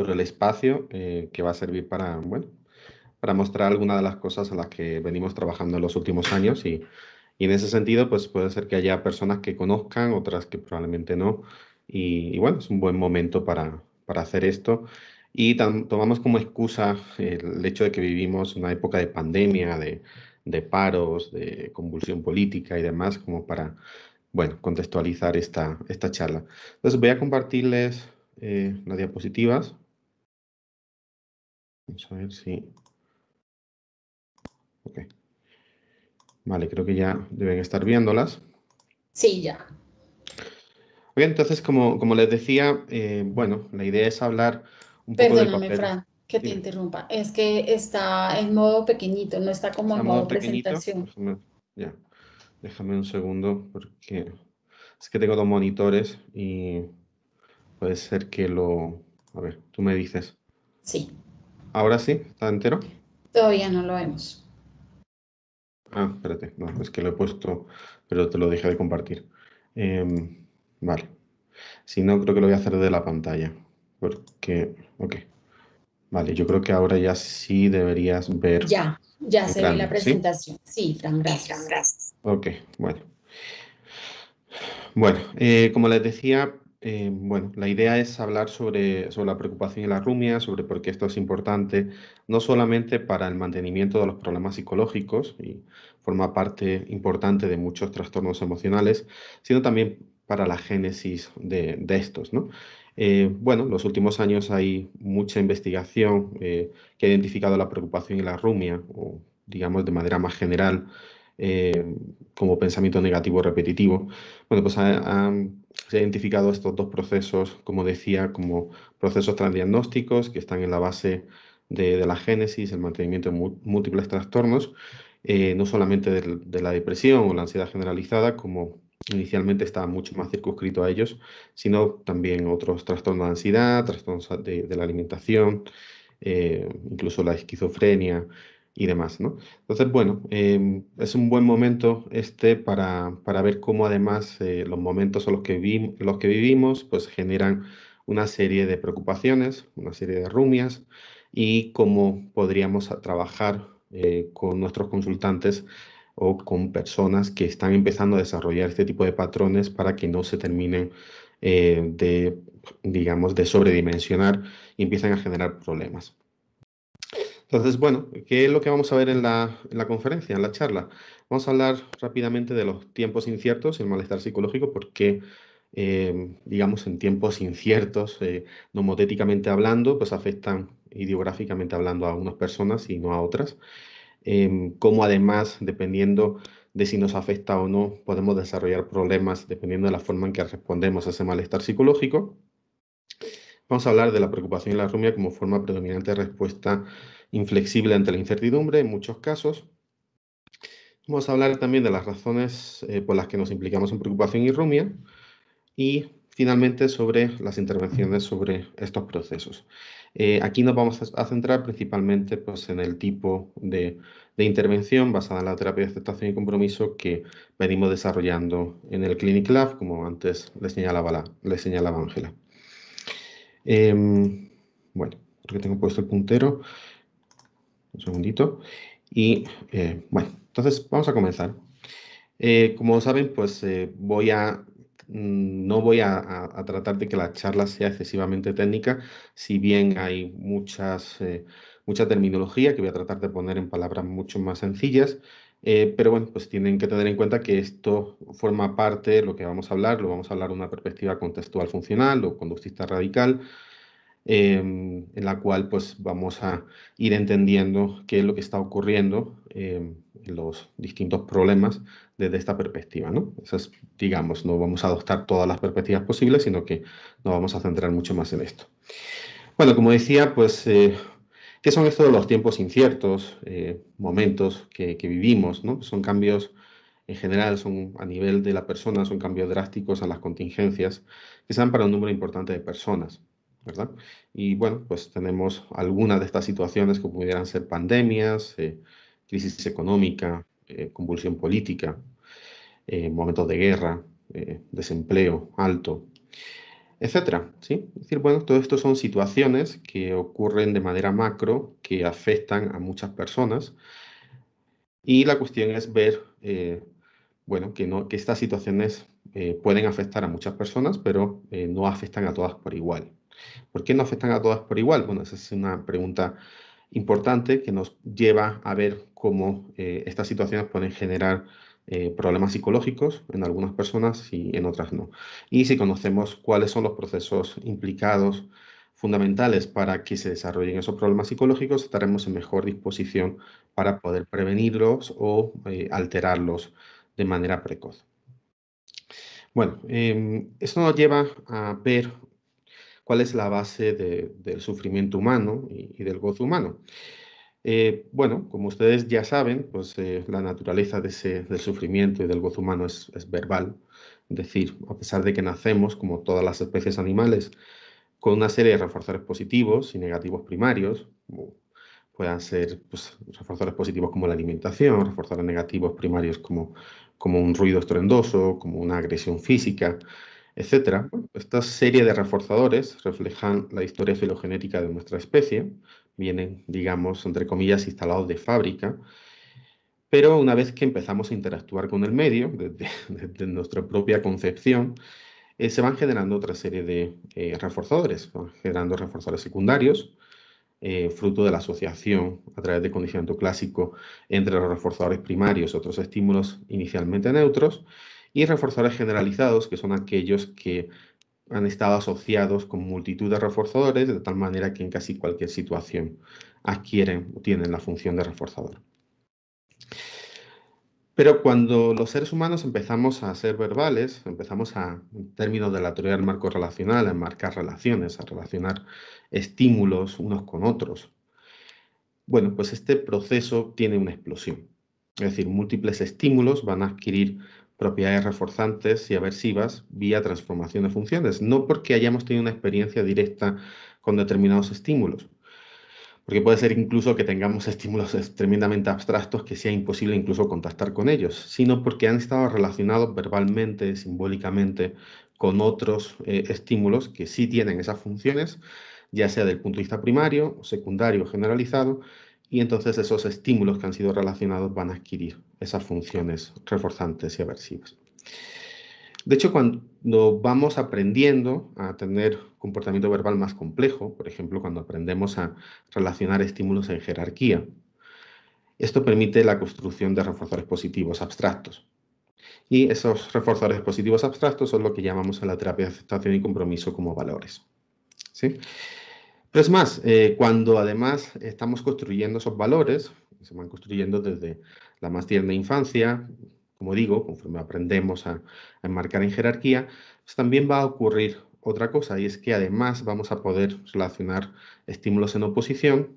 Pues, el espacio eh, que va a servir para, bueno, para mostrar algunas de las cosas a las que venimos trabajando en los últimos años y, y, en ese sentido pues puede ser que haya personas que conozcan, otras que probablemente no y, bueno, es un buen momento para, para hacer esto y tomamos como excusa el hecho de que vivimos una época de pandemia, de, de paros, de convulsión política y demás como para, bueno, contextualizar esta, esta charla. Entonces voy a compartirles eh, las diapositivas Vamos a ver si... Ok. Vale, creo que ya deben estar viéndolas. Sí, ya. Bien, entonces, como, les decía, eh, bueno, la idea es hablar un Perdóname, poco Perdóname, Fran, que te interrumpa. Es que está en modo pequeñito, no está como en modo, presentación. ya, déjame un segundo porque es que tengo dos monitores y puede ser que lo... A ver, tú me dices. Sí. Ahora sí, ¿está entero? Todavía no lo vemos. Ah, espérate, no, es que lo he puesto, pero te lo dejé de compartir. Em, vale. Si no, creo que lo voy a hacer de la pantalla. Porque, ok. Vale, yo creo que ahora ya sí deberías ver. Ya, ya se ve la presentación. Sí, Fran, gracias. gracias. Ok, bueno. Bueno, eh, como les decía, eh, bueno, la idea es hablar sobre, la preocupación y la rumia, sobre por qué esto es importante, no solamente para el mantenimiento de los problemas psicológicos, y forma parte importante de muchos trastornos emocionales, sino también para la génesis de, estos. ¿no? Eh, bueno, en los últimos años hay mucha investigación eh, que ha identificado la preocupación y la rumia, o digamos de manera más general, eh, como pensamiento negativo repetitivo. Bueno, pues se han identificado estos dos procesos, como decía, como procesos transdiagnósticos que están en la base de, la génesis, el mantenimiento de múltiples trastornos, eh, no solamente de, la depresión o la ansiedad generalizada, como inicialmente estaba mucho más circunscrito a ellos, sino también otros trastornos de ansiedad, trastornos de, la alimentación, eh, incluso la esquizofrenia, y demás, ¿no? Entonces, bueno, em, es un buen momento este para, para ver cómo además eh, los momentos en los que, los que vivimos pues generan una serie de preocupaciones, una serie de rumias y cómo podríamos trabajar eh, con nuestros consultantes o con personas que están empezando a desarrollar este tipo de patrones para que no se terminen eh, de, digamos, de sobredimensionar y empiecen a generar problemas. Entonces, bueno, ¿qué es lo que vamos a ver en la, conferencia, en la charla? Vamos a hablar rápidamente de los tiempos inciertos y el malestar psicológico, porque, eh, digamos, en tiempos inciertos, eh, nomotéticamente hablando, pues afectan ideográficamente hablando a unas personas y no a otras. Eh, em, como además, dependiendo de si nos afecta o no, podemos desarrollar problemas dependiendo de la forma en que respondemos a ese malestar psicológico. Vamos a hablar de la preocupación y la rumia como forma predominante de respuesta inflexible ante la incertidumbre en muchos casos. Vamos a hablar también de las razones eh, por las que nos implicamos en preocupación y rumia y finalmente sobre las intervenciones sobre estos procesos. Eh, aquí nos vamos a centrar principalmente pues, en el tipo de, intervención basada en la terapia de aceptación y compromiso que venimos desarrollando en el Clinic Lab, como antes le señalaba, le señalaba Ángela. Eh, bueno, porque tengo puesto el puntero. Un segundito. Y eh, bueno, entonces vamos a comenzar. Eh, como saben, pues eh, voy a mm, no voy a, tratar de que la charla sea excesivamente técnica, si bien hay muchas, mucha terminología que voy a tratar de poner en palabras mucho más sencillas eh, pero bueno, pues tienen que tener en cuenta que esto forma parte de lo que vamos a hablar, lo vamos a hablar de una perspectiva contextual funcional o conductista radical, em, en la cual pues vamos a ir entendiendo qué es lo que está ocurriendo em, en los distintos problemas desde esta perspectiva, ¿no? Esas, digamos, no vamos a adoptar todas las perspectivas posibles, sino que nos vamos a centrar mucho más en esto. Bueno, como decía, pues eh, ¿Qué son estos de los tiempos inciertos, eh, momentos que, vivimos? ¿no? Son cambios en general, son a nivel de la persona, son cambios drásticos a las contingencias que se dan para un número importante de personas, Y bueno, pues tenemos algunas de estas situaciones que pudieran ser pandemias, eh, crisis económica, eh, convulsión política, momentos de guerra, desempleo alto etcétera. ¿sí? Es decir, bueno, todo esto son situaciones que ocurren de manera macro, que afectan a muchas personas. Y la cuestión es ver, eh, bueno, que, no, que estas situaciones eh, pueden afectar a muchas personas, pero eh, no afectan a todas por igual. ¿Por qué no afectan a todas por igual? Bueno, esa es una pregunta importante que nos lleva a ver cómo estas situaciones pueden generar eh, problemas psicológicos en algunas personas y en otras no. Y si conocemos cuáles son los procesos implicados fundamentales para que se desarrollen esos problemas psicológicos, estaremos en mejor disposición para poder prevenirlos o eh, alterarlos de manera precoz. Bueno, em, esto nos lleva a ver cuál es la base del sufrimiento humano y del gozo humano. Eh, bueno, como ustedes ya saben, pues eh, la naturaleza del sufrimiento y del gozo humano es, verbal. Es decir, a pesar de que nacemos, como todas las especies animales, con una serie de reforzadores positivos y negativos primarios, como puedan ser pues, reforzadores positivos como la alimentación, reforzadores negativos primarios como, como un ruido estruendoso, como una agresión física, etc. esta serie de reforzadores reflejan la historia filogenética de nuestra especie, vienen, digamos, entre comillas, instalados de fábrica. Pero una vez que empezamos a interactuar con el medio, desde, nuestra propia concepción, eh, se van generando otra serie de eh, reforzadores, van generando reforzadores secundarios, eh, fruto de la asociación a través de condicionamiento clásico entre los reforzadores primarios, otros estímulos inicialmente neutros, y reforzadores generalizados, que son aquellos que han estado asociados con multitud de reforzadores, de tal manera que en casi cualquier situación adquieren o tienen la función de reforzador. Pero cuando los seres humanos empezamos a ser verbales, empezamos a, en términos de la teoría del marco relacional, a marcar relaciones, a relacionar estímulos unos con otros, bueno, pues este proceso tiene una explosión. Es decir, múltiples estímulos van a adquirir propiedades reforzantes y aversivas vía transformación de funciones, no porque hayamos tenido una experiencia directa con determinados estímulos, porque puede ser incluso que tengamos estímulos tremendamente abstractos que sea imposible incluso contactar con ellos, sino porque han estado relacionados verbalmente, simbólicamente, con otros eh, estímulos que sí tienen esas funciones, ya sea del punto de vista primario, secundario, generalizado, y entonces esos estímulos que han sido relacionados van a adquirir esas funciones reforzantes y aversivas. De hecho, cuando vamos aprendiendo a tener comportamiento verbal más complejo, por ejemplo, cuando aprendemos a relacionar estímulos en jerarquía, esto permite la construcción de reforzadores positivos abstractos. Y esos reforzadores positivos abstractos son lo que llamamos en la terapia de aceptación y compromiso como valores. ¿Sí? Pero es más, eh, cuando además estamos construyendo esos valores, se van construyendo desde la más tierna infancia, como digo, conforme aprendemos a, enmarcar en jerarquía, pues también va a ocurrir otra cosa, y es que además vamos a poder relacionar estímulos en oposición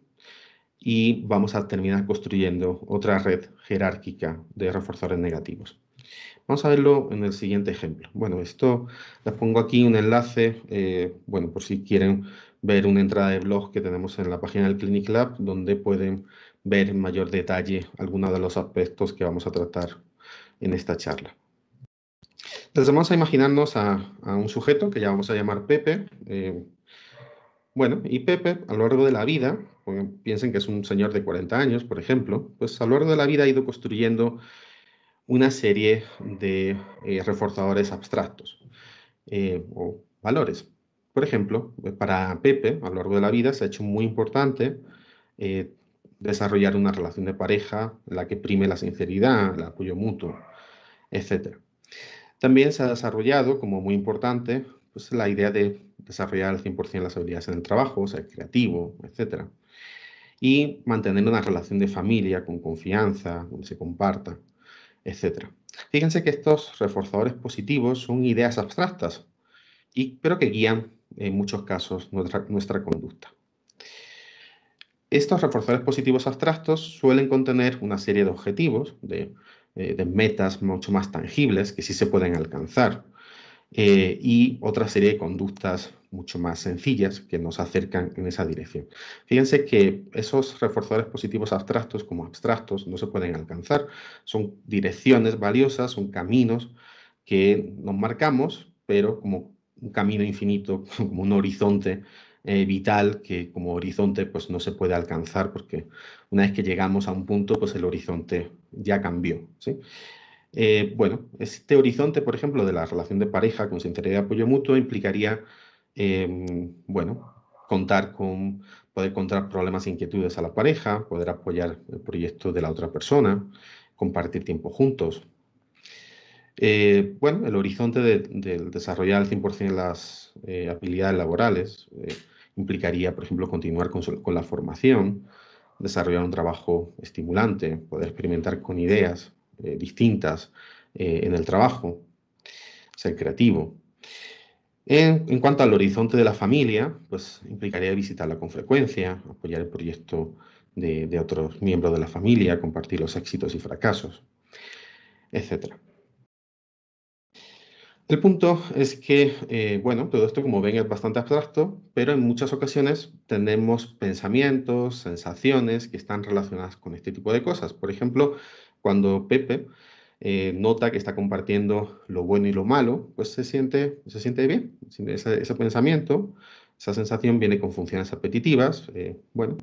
y vamos a terminar construyendo otra red jerárquica de reforzadores negativos. Vamos a verlo en el siguiente ejemplo. Bueno, esto les pongo aquí un enlace, eh, bueno, por si quieren ver una entrada de blog que tenemos en la página del Clinic Lab, donde pueden ver en mayor detalle algunos de los aspectos que vamos a tratar en esta charla. Entonces vamos a imaginarnos a, un sujeto que ya vamos a llamar Pepe. Eh, bueno, y Pepe a lo largo de la vida, pues, piensen que es un señor de 40 años, por ejemplo, pues a lo largo de la vida ha ido construyendo una serie de eh, reforzadores abstractos eh, o valores. Por ejemplo, eh, para Pepe, a lo largo de la vida, se ha hecho muy importante eh, desarrollar una relación de pareja en la que prime la sinceridad, el apoyo mutuo, etc. También se ha desarrollado, como muy importante, pues, la idea de desarrollar al 100% las habilidades en el trabajo, ser creativo, etc. Y mantener una relación de familia con confianza, donde se comparta, etc. Fíjense que estos reforzadores positivos son ideas abstractas, y, pero que guían en muchos casos nuestra, conducta. Estos reforzadores positivos abstractos suelen contener una serie de objetivos, de, eh, metas mucho más tangibles que sí se pueden alcanzar, eh, y otra serie de conductas mucho más sencillas que nos acercan en esa dirección. Fíjense que esos reforzadores positivos abstractos como abstractos no se pueden alcanzar, son direcciones valiosas, son caminos que nos marcamos, pero como un camino infinito, como un horizonte eh, vital que como horizonte pues no se puede alcanzar porque una vez que llegamos a un punto pues el horizonte ya cambió. ¿sí? Eh, bueno, este horizonte, por ejemplo, de la relación de pareja con sinceridad y apoyo mutuo implicaría, em, bueno, contar con, poder contar problemas e inquietudes a la pareja, poder apoyar el proyecto de la otra persona, compartir tiempo juntos, eh, bueno, el horizonte del desarrollar al 100% las eh, habilidades laborales eh, implicaría, por ejemplo, continuar con, la formación, desarrollar un trabajo estimulante, poder experimentar con ideas distintas en el trabajo, ser creativo. En, cuanto al horizonte de la familia, pues implicaría visitarla con frecuencia, apoyar el proyecto de, de otros miembros de la familia, compartir los éxitos y fracasos, etcétera. El punto es que, eh, bueno, todo esto como ven es bastante abstracto, pero en muchas ocasiones tenemos pensamientos, sensaciones que están relacionadas con este tipo de cosas. Por ejemplo, cuando Pepe eh, nota que está compartiendo lo bueno y lo malo, pues se siente, se siente bien. Ese, pensamiento, esa sensación viene con funciones apetitivas. Eh, bueno,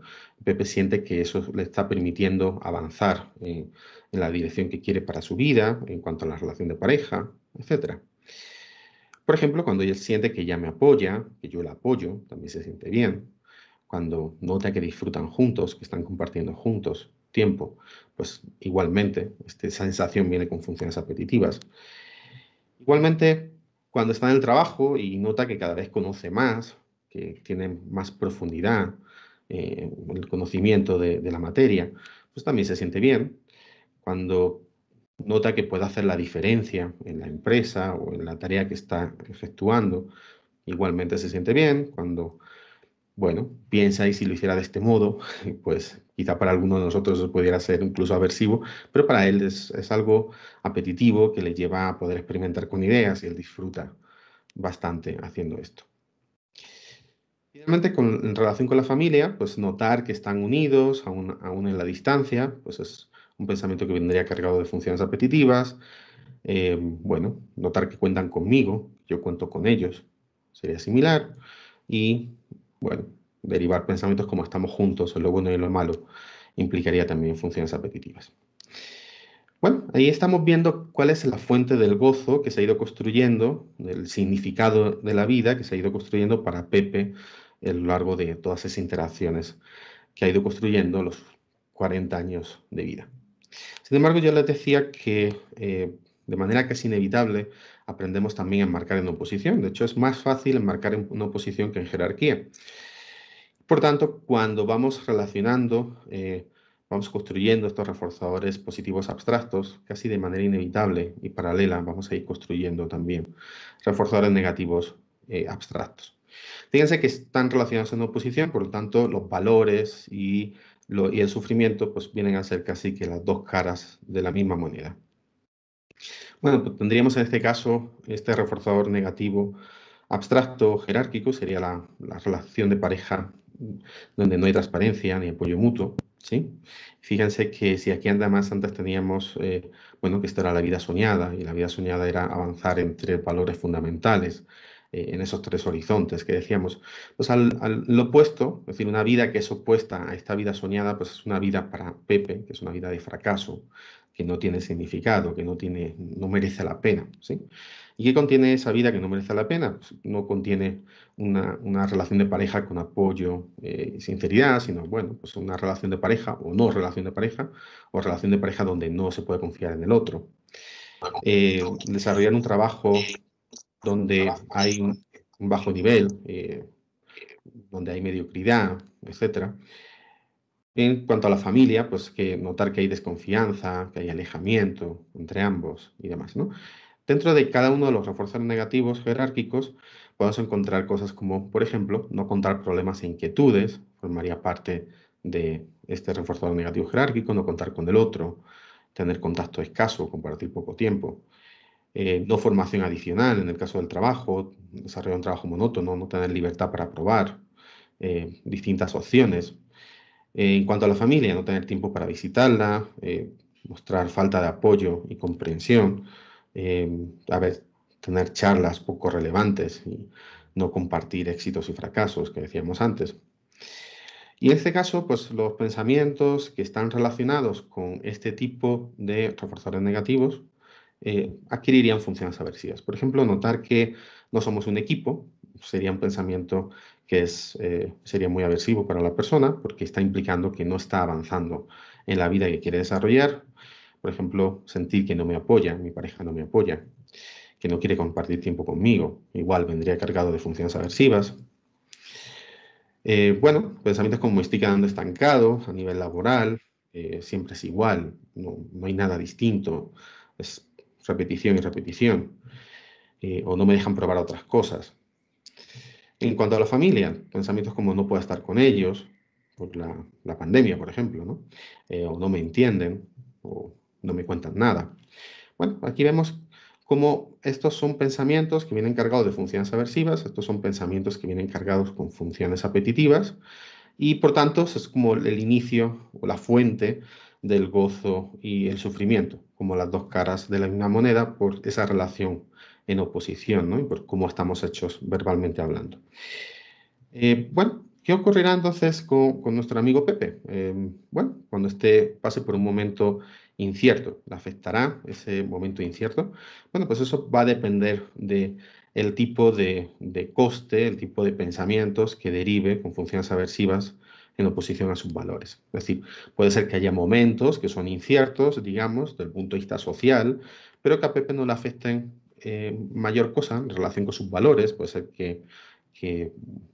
Pepe siente que eso le está permitiendo avanzar en la dirección que quiere para su vida, en cuanto a la relación de pareja, etcétera. Por ejemplo, cuando ella siente que ella me apoya, que yo la apoyo, también se siente bien. Cuando nota que disfrutan juntos, que están compartiendo juntos tiempo, pues igualmente, esta sensación viene con funciones apetitivas. Igualmente, cuando está en el trabajo y nota que cada vez conoce más, que tiene más profundidad eh, el conocimiento de, de la materia, pues también se siente bien. Cuando nota que puede hacer la diferencia en la empresa o en la tarea que está efectuando. Igualmente se siente bien cuando, bueno, piensa y si lo hiciera de este modo, pues quizá para alguno de nosotros pudiera ser incluso aversivo, pero para él es, algo apetitivo que le lleva a poder experimentar con ideas y él disfruta bastante haciendo esto. Finalmente, en relación con la familia, pues notar que están unidos, aún en la distancia, pues es un pensamiento que vendría cargado de funciones apetitivas. Eh, bueno, notar que cuentan conmigo, yo cuento con ellos, sería similar. Y bueno, derivar pensamientos como estamos juntos, lo bueno y lo malo, implicaría también funciones apetitivas. Bueno, ahí estamos viendo cuál es la fuente del gozo que se ha ido construyendo, del significado de la vida que se ha ido construyendo para Pepe a lo largo de todas esas interacciones que ha ido construyendo los 40 años de vida. Sin embargo, yo les decía que eh, de manera que es inevitable aprendemos también a enmarcar en oposición. De hecho, es más fácil enmarcar en una oposición que en jerarquía. Por tanto, cuando vamos relacionando, eh, vamos construyendo estos reforzadores positivos abstractos, casi de manera inevitable y paralela, vamos a ir construyendo también reforzadores negativos eh, abstractos. Fíjense que están relacionados en oposición, por lo tanto, los valores y y el sufrimiento, pues vienen a ser casi que las dos caras de la misma moneda. Bueno, pues tendríamos en este caso este reforzador negativo abstracto jerárquico, sería la, relación de pareja mm, donde no hay transparencia ni apoyo mutuo. ¿sí? Fíjense que si aquí anda más antes teníamos, eh, bueno, que esta era la vida soñada, y la vida soñada era avanzar entre valores fundamentales, eh, en esos tres horizontes que decíamos. Pues al, lo opuesto, es decir, una vida que es opuesta a esta vida soñada, pues es una vida para Pepe, que es una vida de fracaso, que no tiene significado, que no, tiene, no merece la pena. ¿sí? ¿Y qué contiene esa vida que no merece la pena? Pues no contiene una, relación de pareja con apoyo eh, y sinceridad, sino, bueno, pues una relación de pareja o no relación de pareja, o relación de pareja donde no se puede confiar en el otro. Eh, desarrollar un trabajo donde hay un bajo nivel, eh, donde hay mediocridad, etc. En cuanto a la familia, pues que notar que hay desconfianza, que hay alejamiento entre ambos y demás, Dentro de cada uno de los reforzadores negativos jerárquicos podemos encontrar cosas como, por ejemplo, no contar problemas e inquietudes, formaría parte de este reforzador negativo jerárquico, no contar con el otro, tener contacto escaso, compartir poco tiempo, eh, no formación adicional en el caso del trabajo, desarrollar un trabajo monótono, no tener libertad para probar eh, distintas opciones. Eh, en cuanto a la familia, no tener tiempo para visitarla, mostrar falta de apoyo y comprensión, a veces tener charlas poco relevantes y no compartir éxitos y fracasos que decíamos antes. Y en este caso, pues los pensamientos que están relacionados con este tipo de reforzadores negativos eh, adquirirían funciones aversivas. Por ejemplo, notar que no somos un equipo sería un pensamiento que es, eh, sería muy aversivo para la persona porque está implicando que no está avanzando en la vida que quiere desarrollar. Por ejemplo, sentir que no me apoya, mi pareja no me apoya, que no quiere compartir tiempo conmigo. Igual vendría cargado de funciones aversivas. Eh, bueno, pensamientos como estoy quedando estancado a nivel laboral, siempre es igual, no, no hay nada distinto, es repetición y repetición, eh, o no me dejan probar otras cosas. En cuanto a la familia, pensamientos como no puedo estar con ellos, por la, pandemia, por ejemplo, ¿no? Eh, o no me entienden, o no me cuentan nada. Bueno, aquí vemos cómo estos son pensamientos que vienen cargados de funciones aversivas, estos son pensamientos que vienen cargados con funciones apetitivas, y por tanto es como el inicio o la fuente del gozo y el sufrimiento, como las dos caras de la misma moneda por esa relación en oposición, ¿no? Y por cómo estamos hechos verbalmente hablando. Eh, bueno, ¿qué ocurrirá entonces con, nuestro amigo Pepe? Eh, bueno, cuando este pase por un momento incierto, ¿le afectará ese momento incierto? Bueno, pues eso va a depender de el tipo de, de coste, el tipo de pensamientos que derive con funciones aversivas en oposición a sus valores. Es decir, puede ser que haya momentos que son inciertos, digamos, desde el punto de vista social, pero que a Pepe no le afecten eh, mayor cosa en relación con sus valores, puede ser que,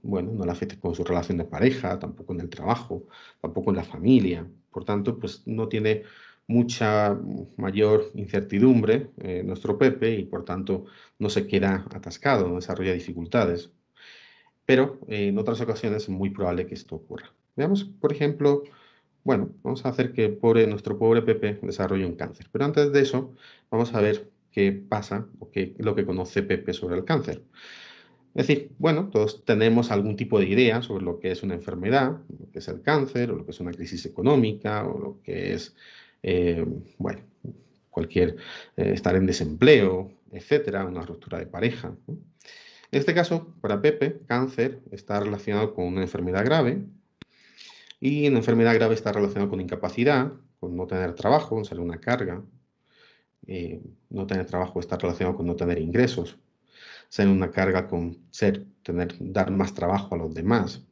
bueno, no le afecte con su relación de pareja, tampoco en el trabajo, tampoco en la familia. Por tanto, pues no tiene mucha mayor incertidumbre eh, nuestro Pepe y por tanto no se queda atascado, no desarrolla dificultades. Pero eh, en otras ocasiones es muy probable que esto ocurra. Veamos, por ejemplo, bueno, vamos a hacer que pobre, nuestro pobre Pepe desarrolle un cáncer. Pero antes de eso, vamos a ver qué pasa o qué lo que conoce Pepe sobre el cáncer. Es decir, bueno, todos tenemos algún tipo de idea sobre lo que es una enfermedad, lo que es el cáncer, o lo que es una crisis económica, o lo que es, eh, bueno, cualquier eh, estar en desempleo, etcétera, una ruptura de pareja. En este caso, para Pepe, cáncer está relacionado con una enfermedad grave, y en enfermedad grave está relacionada con incapacidad, con no tener trabajo, ser una carga. Eh, no tener trabajo está relacionado con no tener ingresos, ser una carga con ser, tener, dar más trabajo a los demás.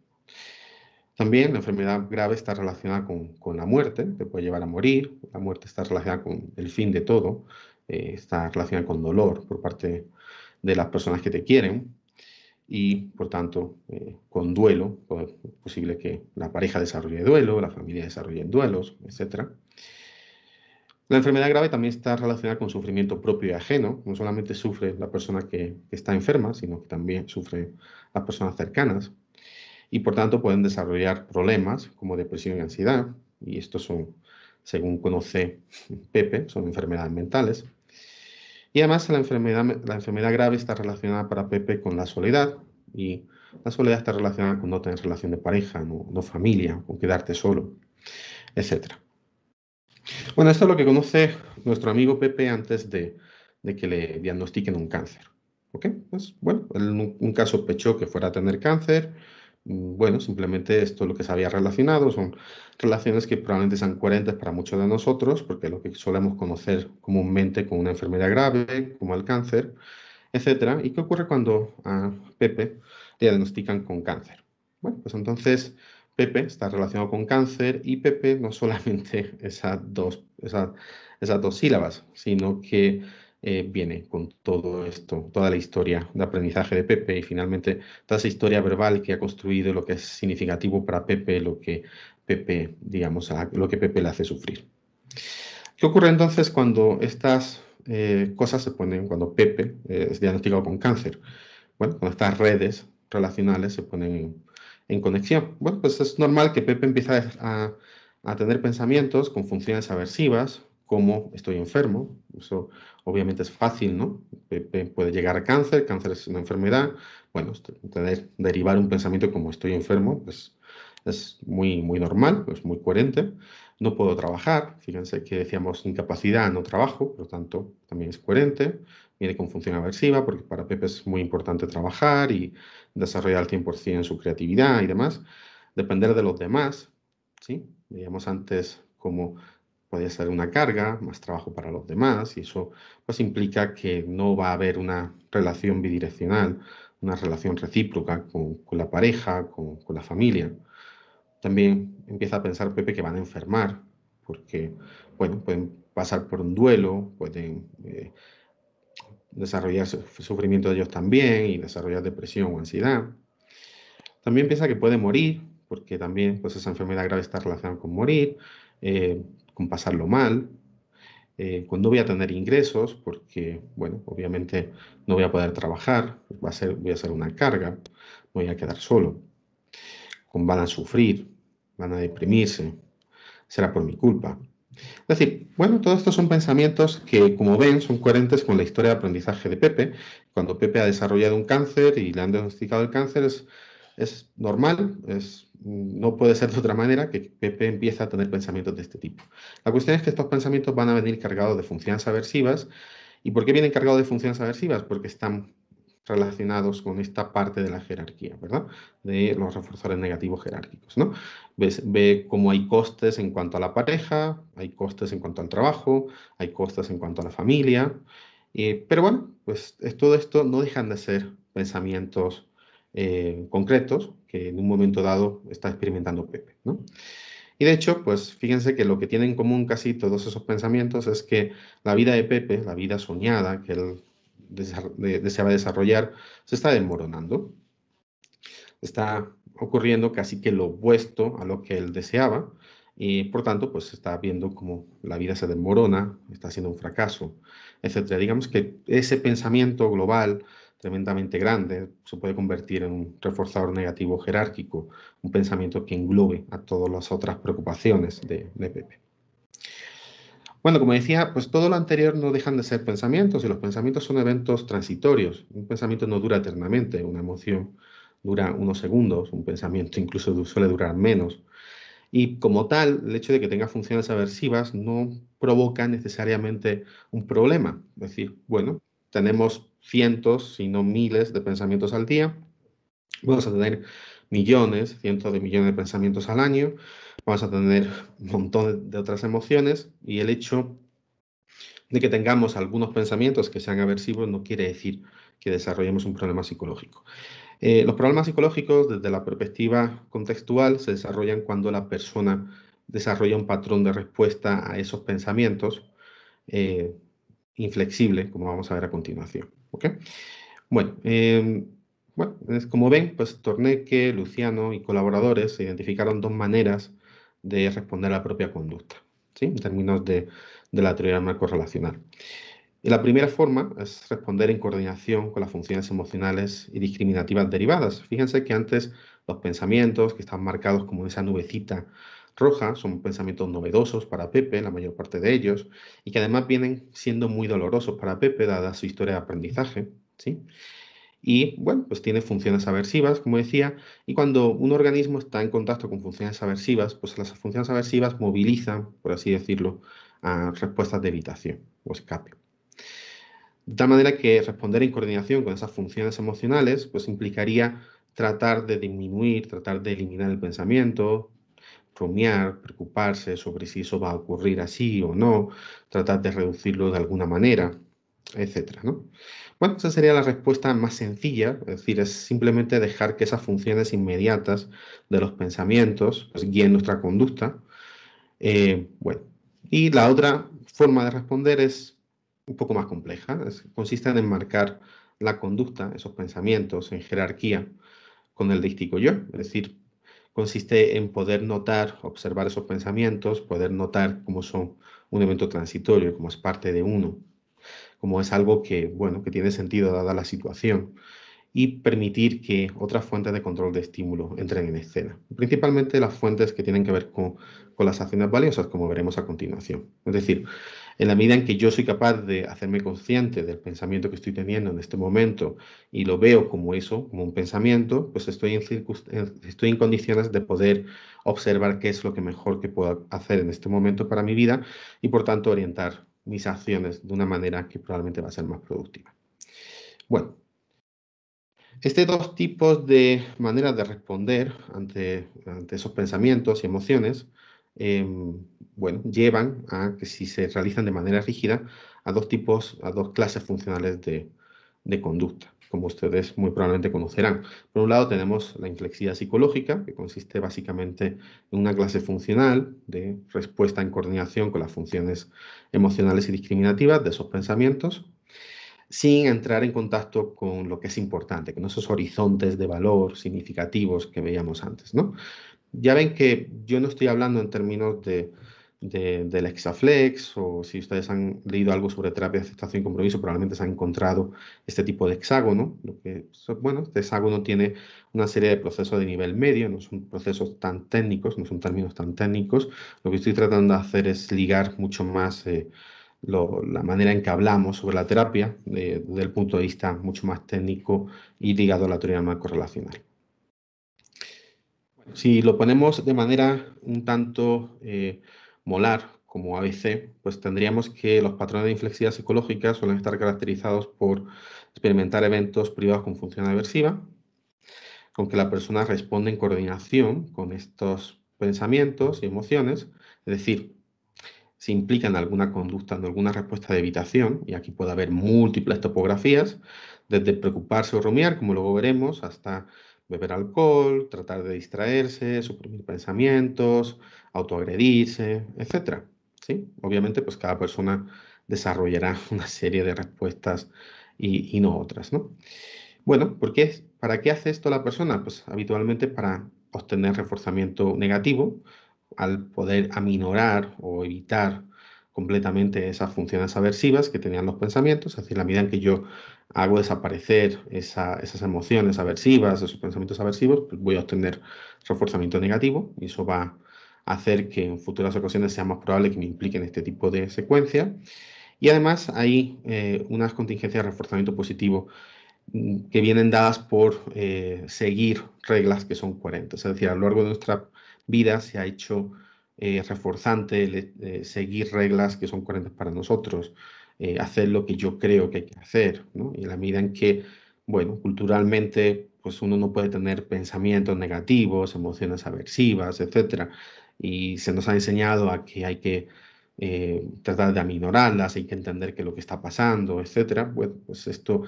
También la enfermedad grave está relacionada con, la muerte, te puede llevar a morir, la muerte está relacionada con el fin de todo, eh, está relacionada con dolor por parte de las personas que te quieren y por tanto eh, con duelo, pues, es posible que la pareja desarrolle duelo, la familia desarrolle duelos, etc. La enfermedad grave también está relacionada con sufrimiento propio y ajeno, no solamente sufre la persona que, que está enferma, sino que también sufre las personas cercanas y por tanto pueden desarrollar problemas como depresión y ansiedad y estos son, según conoce Pepe, son enfermedades mentales y además la enfermedad, grave está relacionada para Pepe con la soledad y la soledad está relacionada con no tener relación de pareja, no, familia, o quedarte solo, etc. Bueno, esto es lo que conoce nuestro amigo Pepe antes de, de que le diagnostiquen un cáncer. ¿Ok? Pues, bueno, él nunca sospechó que fuera a tener cáncer Mm, bueno, simplemente esto es lo que se había relacionado, son relaciones que probablemente sean coherentes para muchos de nosotros, porque lo que solemos conocer comúnmente con una enfermedad grave, como el cáncer, etc. ¿Y qué ocurre cuando a ah, Pepe le diagnostican con cáncer? Bueno, pues entonces Pepe está relacionado con cáncer y Pepe no solamente esas dos, esas dos sílabas, sino que eh, viene con todo esto, toda la historia de aprendizaje de Pepe y finalmente toda esa historia verbal que ha construido, lo que es significativo para Pepe, lo que Pepe, digamos, lo que Pepe le hace sufrir. ¿Qué ocurre entonces cuando estas eh, cosas se ponen, cuando Pepe eh, es diagnosticado con cáncer? Bueno, cuando estas redes relacionales se ponen en, conexión. Bueno, pues es normal que Pepe empiece a tener pensamientos con funciones aversivas, cómo estoy enfermo. Eso obviamente es fácil, ¿no? puede llegar a cáncer, cáncer es una enfermedad. Bueno, derivar un pensamiento como estoy enfermo, pues es muy, muy normal, es muy coherente. No puedo trabajar, fíjense que decíamos incapacidad, no trabajo, por lo tanto también es coherente. Viene con función aversiva, porque para Pepe es muy importante trabajar y desarrollar al 100% su creatividad y demás. Depender de los demás, ¿sí? Veíamos antes como puede ser una carga, más trabajo para los demás, y eso pues implica que no va a haber una relación bidireccional, una relación recíproca con, la pareja, con, la familia. También empieza a pensar Pepe que van a enfermar, porque, bueno, pueden pasar por un duelo, pueden eh, desarrollar sufrimiento de ellos también y desarrollar depresión o ansiedad. También piensa que puede morir, porque también pues, esa enfermedad grave está relacionada con morir. Eh, con pasarlo mal, cuando eh, pues no voy a tener ingresos porque, bueno, obviamente no voy a poder trabajar, va a ser, voy a ser una carga, voy a quedar solo, con van a sufrir, van a deprimirse, será por mi culpa. Es decir, bueno, todos estos son pensamientos que, como ven, son coherentes con la historia de aprendizaje de Pepe. Cuando Pepe ha desarrollado un cáncer y le han diagnosticado el cáncer, es, es normal, es no puede ser de otra manera que Pepe empiece a tener pensamientos de este tipo. La cuestión es que estos pensamientos van a venir cargados de funciones aversivas. ¿Y por qué vienen cargados de funciones aversivas? Porque están relacionados con esta parte de la jerarquía, ¿verdad? De los reforzadores negativos jerárquicos, ¿no? ve cómo hay costes en cuanto a la pareja, hay costes en cuanto al trabajo, hay costes en cuanto a la familia. Eh, pero bueno, pues todo esto no dejan de ser pensamientos eh, concretos que en un momento dado está experimentando Pepe. ¿no? Y de hecho, pues fíjense que lo que tienen en común casi todos esos pensamientos es que la vida de Pepe, la vida soñada que él deseaba desarrollar, se está desmoronando. Está ocurriendo casi que lo opuesto a lo que él deseaba y por tanto, pues está viendo como la vida se desmorona, está siendo un fracaso, etcétera. Digamos que ese pensamiento global tremendamente grande, se puede convertir en un reforzador negativo jerárquico, un pensamiento que englobe a todas las otras preocupaciones de, NPP. Pepe. Bueno, como decía, pues todo lo anterior no dejan de ser pensamientos y los pensamientos son eventos transitorios. Un pensamiento no dura eternamente, una emoción dura unos segundos, un pensamiento incluso suele durar menos. Y como tal, el hecho de que tenga funciones aversivas no provoca necesariamente un problema. Es decir, bueno, tenemos cientos, si no miles de pensamientos al día. Vamos a tener millones, cientos de millones de pensamientos al año. Vamos a tener un montón de otras emociones y el hecho de que tengamos algunos pensamientos que sean aversivos no quiere decir que desarrollemos un problema psicológico. Eh, los problemas psicológicos desde la perspectiva contextual se desarrollan cuando la persona desarrolla un patrón de respuesta a esos pensamientos. Eh, inflexible, como vamos a ver a continuación. Bueno, em, como ven, pues Torneque, Luciano y colaboradores identificaron dos maneras de responder a la propia conducta, en términos de, la teoría del marco relacional. la primera forma es responder en coordinación con las funciones emocionales y discriminativas derivadas. Fíjense que antes los pensamientos, que están marcados como esa nubecita roja, son pensamientos novedosos para Pepe, la mayor parte de ellos, y que además vienen siendo muy dolorosos para Pepe, dada su historia de aprendizaje, ¿sí? Y bueno, pues tiene funciones aversivas, como decía, y cuando un organismo está en contacto con funciones aversivas, pues las funciones aversivas movilizan, por así decirlo, a respuestas de evitación o escape. De tal manera que responder en coordinación con esas funciones emocionales, pues implicaría tratar de disminuir, tratar de eliminar el pensamiento, rumiar, preocuparse sobre si eso va a ocurrir así o no, tratar de reducirlo de alguna manera, etc. ¿no? Bueno, esa sería la respuesta más sencilla, es decir, es simplemente dejar que esas funciones inmediatas de los pensamientos guíen nuestra conducta. Eh, bueno, y la otra forma de responder es un poco más compleja, consiste en enmarcar la conducta, esos pensamientos en jerarquía con el distico yo, es decir, consiste en poder notar, observar esos pensamientos, poder notar cómo son un evento transitorio, cómo es parte de uno, cómo es algo que, bueno, que tiene sentido dada la situación y permitir que otras fuentes de control de estímulo entren en escena, principalmente las fuentes que tienen que ver con, con las acciones valiosas, como veremos a continuación. Es decir, en la medida en que yo soy capaz de hacerme consciente del pensamiento que estoy teniendo en este momento y lo veo como eso, como un pensamiento, pues estoy en, estoy en condiciones de poder observar qué es lo que mejor que puedo hacer en este momento para mi vida y por tanto orientar mis acciones de una manera que probablemente va a ser más productiva. Bueno, estos dos tipos de maneras de responder ante, ante esos pensamientos y emociones Em, bueno, llevan a que si se realizan de manera rígida a dos tipos, a dos clases funcionales de, conducta, como ustedes muy probablemente conocerán. Por un lado tenemos la inflexibilidad psicológica, que consiste básicamente en una clase funcional de respuesta en coordinación con las funciones emocionales y discriminativas de esos pensamientos, sin entrar en contacto con lo que es importante, con esos horizontes de valor significativos que veíamos antes, ¿no? Ya ven que yo no estoy hablando en términos de, del Hexaflex o si ustedes han leído algo sobre terapia de aceptación y compromiso, probablemente se han encontrado este tipo de hexágono. Lo que, bueno, este hexágono tiene una serie de procesos de nivel medio, no son procesos tan técnicos, no son términos tan técnicos. Lo que estoy tratando de hacer es ligar mucho más eh, la manera en que hablamos sobre la terapia eh, desde el punto de vista mucho más técnico y ligado a la teoría más si lo ponemos de manera un tanto eh, molar, como ABC, pues tendríamos que los patrones de inflexibilidad psicológica suelen estar caracterizados por experimentar eventos privados con función adversiva, con que la persona responde en coordinación con estos pensamientos y emociones, es decir, se implica alguna conducta, en alguna respuesta de evitación, y aquí puede haber múltiples topografías, desde preocuparse o rumiar, como luego veremos, hasta beber alcohol, tratar de distraerse, suprimir pensamientos, autoagredirse, etc. ¿Sí? Obviamente, pues cada persona desarrollará una serie de respuestas y, no otras, ¿no? Bueno, ¿por ¿para qué hace esto la persona? Pues habitualmente para obtener reforzamiento negativo, al poder aminorar o evitar completamente esas funciones aversivas que tenían los pensamientos, es decir, la medida en que yo hago desaparecer esas emociones aversivas, esos pensamientos aversivos, pues voy a obtener reforzamiento negativo y eso va a hacer que en futuras ocasiones sea más probable que me impliquen este tipo de secuencia. Y además hay eh, unas contingencias de reforzamiento positivo mm, que vienen dadas por eh, seguir reglas que son coherentes. Es decir, a lo largo de nuestra vida se ha hecho eh, reforzante seguir reglas que son coherentes para nosotros. Eh, hacer lo que yo creo que hay que hacer, Y la medida en que, bueno, culturalmente, pues uno no puede tener pensamientos negativos, emociones aversivas, etcétera, y se nos ha enseñado a que hay que eh, tratar de aminorarlas, hay que entender que lo que está pasando, etcétera, bueno, pues esto,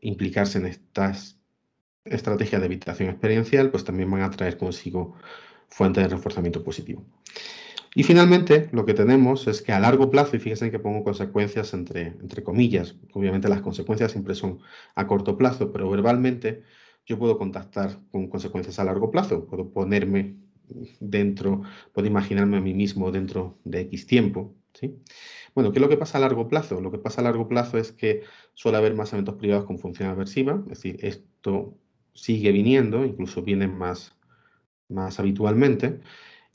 implicarse en estas estrategias de evitación experiencial, pues también van a traer consigo fuentes de reforzamiento positivo. Y finalmente, lo que tenemos es que a largo plazo, y fíjense que pongo consecuencias entre, entre comillas, obviamente las consecuencias siempre son a corto plazo, pero verbalmente yo puedo contactar con consecuencias a largo plazo, puedo ponerme dentro, puedo imaginarme a mí mismo dentro de X tiempo. ¿sí? Bueno, ¿qué es lo que pasa a largo plazo? Lo que pasa a largo plazo es que suele haber más eventos privados con función adversiva, es decir, esto sigue viniendo, incluso viene más, más habitualmente,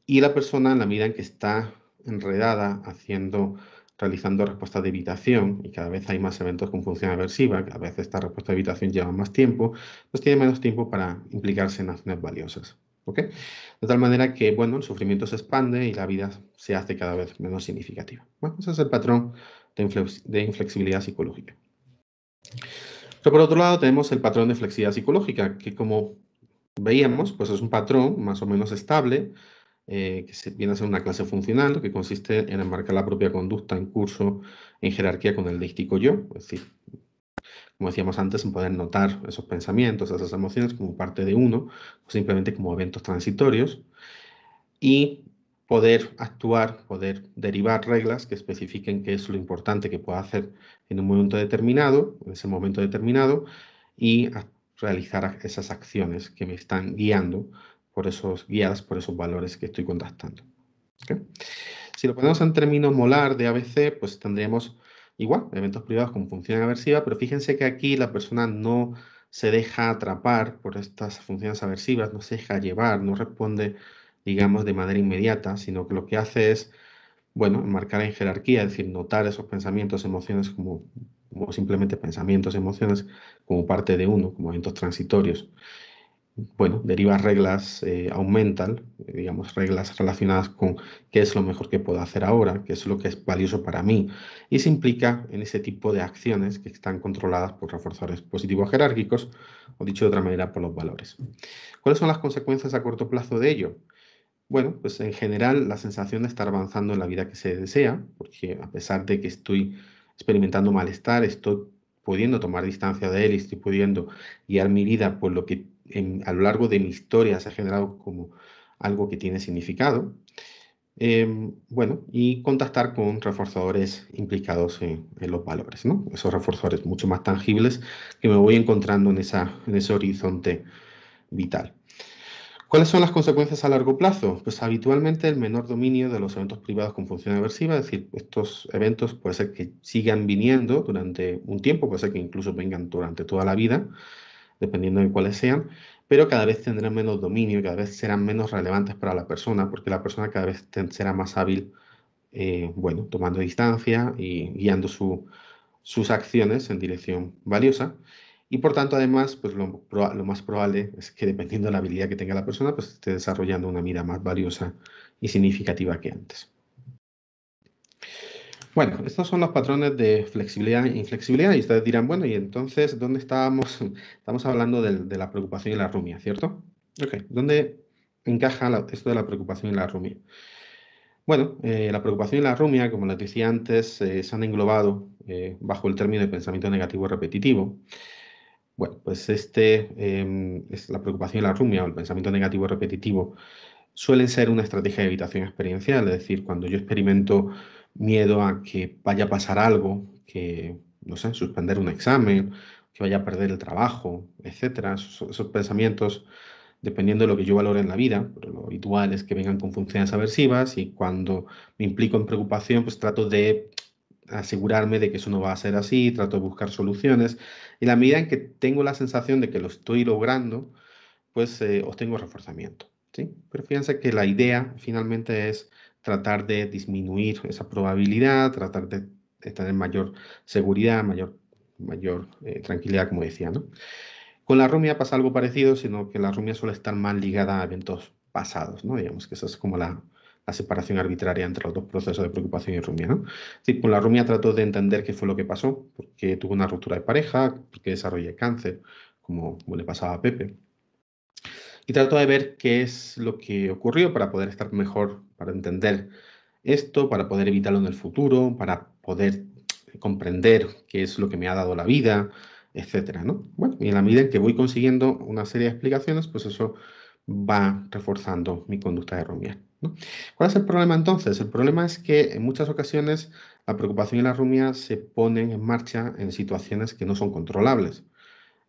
y la persona en la medida en que está enredada haciendo realizando respuestas de evitación y cada vez hay más eventos con función aversiva, cada vez esta respuesta de evitación lleva más tiempo, pues tiene menos tiempo para implicarse en acciones valiosas. De tal manera que, bueno, el sufrimiento se expande y la vida se hace cada vez menos significativa. ese es el patrón de, inflexibilidad psicológica. Pero por otro lado tenemos el patrón de flexibilidad psicológica, que como veíamos, pues es un patrón más o menos estable, eh, que viene a ser una clase funcional que consiste en enmarcar la propia conducta en curso en jerarquía con el dístico yo, es decir, como decíamos antes, en poder notar esos pensamientos, esas emociones como parte de uno, o simplemente como eventos transitorios, y poder actuar, poder derivar reglas que especifiquen qué es lo importante que pueda hacer en un momento determinado, en ese momento determinado, y realizar esas acciones que me están guiando por esos guías, por esos valores que estoy contactando. Si lo ponemos en términos molar de ABC, pues tendríamos igual eventos privados con función aversiva, pero fíjense que aquí la persona no se deja atrapar por estas funciones aversivas, no se deja llevar, no responde, digamos, de manera inmediata, sino que lo que hace es, bueno, marcar en jerarquía, es decir, notar esos pensamientos, emociones como, como simplemente pensamientos, emociones como parte de uno, como eventos transitorios bueno, deriva reglas eh, aumentan, aumental, digamos, reglas relacionadas con qué es lo mejor que puedo hacer ahora, qué es lo que es valioso para mí. Y se implica en ese tipo de acciones que están controladas por reforzadores positivos jerárquicos, o dicho de otra manera, por los valores. ¿Cuáles son las consecuencias a corto plazo de ello? Bueno, pues en general la sensación de estar avanzando en la vida que se desea, porque a pesar de que estoy experimentando malestar, estoy pudiendo tomar distancia de él y estoy pudiendo guiar mi vida por lo que a lo largo de mi historia se ha generado como algo que tiene significado. Em, bueno, y contactar con reforzadores implicados en, los valores, ¿no? Esos reforzadores mucho más tangibles que me voy encontrando en, esa, en ese horizonte vital. ¿Cuáles son las consecuencias a largo plazo? Pues habitualmente el menor dominio de los eventos privados con función aversiva, es decir, estos eventos puede ser que sigan viniendo durante un tiempo, puede ser que incluso vengan durante toda la vida, dependiendo de cuáles sean, pero cada vez tendrán menos dominio, cada vez serán menos relevantes para la persona, porque la persona cada vez será más hábil, eh, bueno, tomando distancia y guiando sus acciones en dirección valiosa. Y por tanto, además, pues lo, lo, más probable es que dependiendo de la habilidad que tenga la persona, pues esté desarrollando una mira más valiosa y significativa que antes. Bueno, estos son los patrones de flexibilidad e inflexibilidad y ustedes dirán, bueno, y entonces, ¿dónde estábamos? Estamos hablando de, la preocupación y la rumia, ¿cierto? Ok, ¿dónde encaja esto de la preocupación y la rumia? Bueno, eh, la preocupación y la rumia, como les decía antes, eh, se han englobado eh, bajo el término de pensamiento negativo repetitivo. Bueno, pues este em, es la preocupación y la rumia o el pensamiento negativo repetitivo suelen ser una estrategia de evitación experiencial, es decir, cuando yo experimento miedo a que vaya a pasar algo, que, no sé, suspender un examen, que vaya a perder el trabajo, etcétera. Esos, pensamientos, dependiendo de lo que yo valore en la vida, pues lo habitual es que vengan con funciones aversivas y cuando me implico en preocupación, pues trato de asegurarme de que eso no va a ser así, trato de buscar soluciones y la medida en que tengo la sensación de que lo estoy logrando, pues eh, obtengo reforzamiento. ¿sí? Pero fíjense que la idea finalmente es tratar de disminuir esa probabilidad, tratar de, estar tener mayor seguridad, mayor, mayor eh, tranquilidad, como decía. ¿no? Con la rumia pasa algo parecido, sino que la rumia suele estar más ligada a eventos pasados, ¿no? digamos que esa es como la, separación arbitraria entre los dos procesos de preocupación y rumia. ¿no? con la rumia trato de entender qué fue lo que pasó, porque tuvo una ruptura de pareja, porque desarrollé cáncer, como, como le pasaba a Pepe. Y trato de ver qué es lo que ocurrió para poder estar mejor para entender esto, para poder evitarlo en el futuro, para poder comprender qué es lo que me ha dado la vida, etcétera, ¿no? Bueno, y en la medida en que voy consiguiendo una serie de explicaciones, pues eso va reforzando mi conducta de rumiar. ¿Cuál es el problema entonces? El problema es que en muchas ocasiones la preocupación y la rumia se ponen en marcha en situaciones que no son controlables.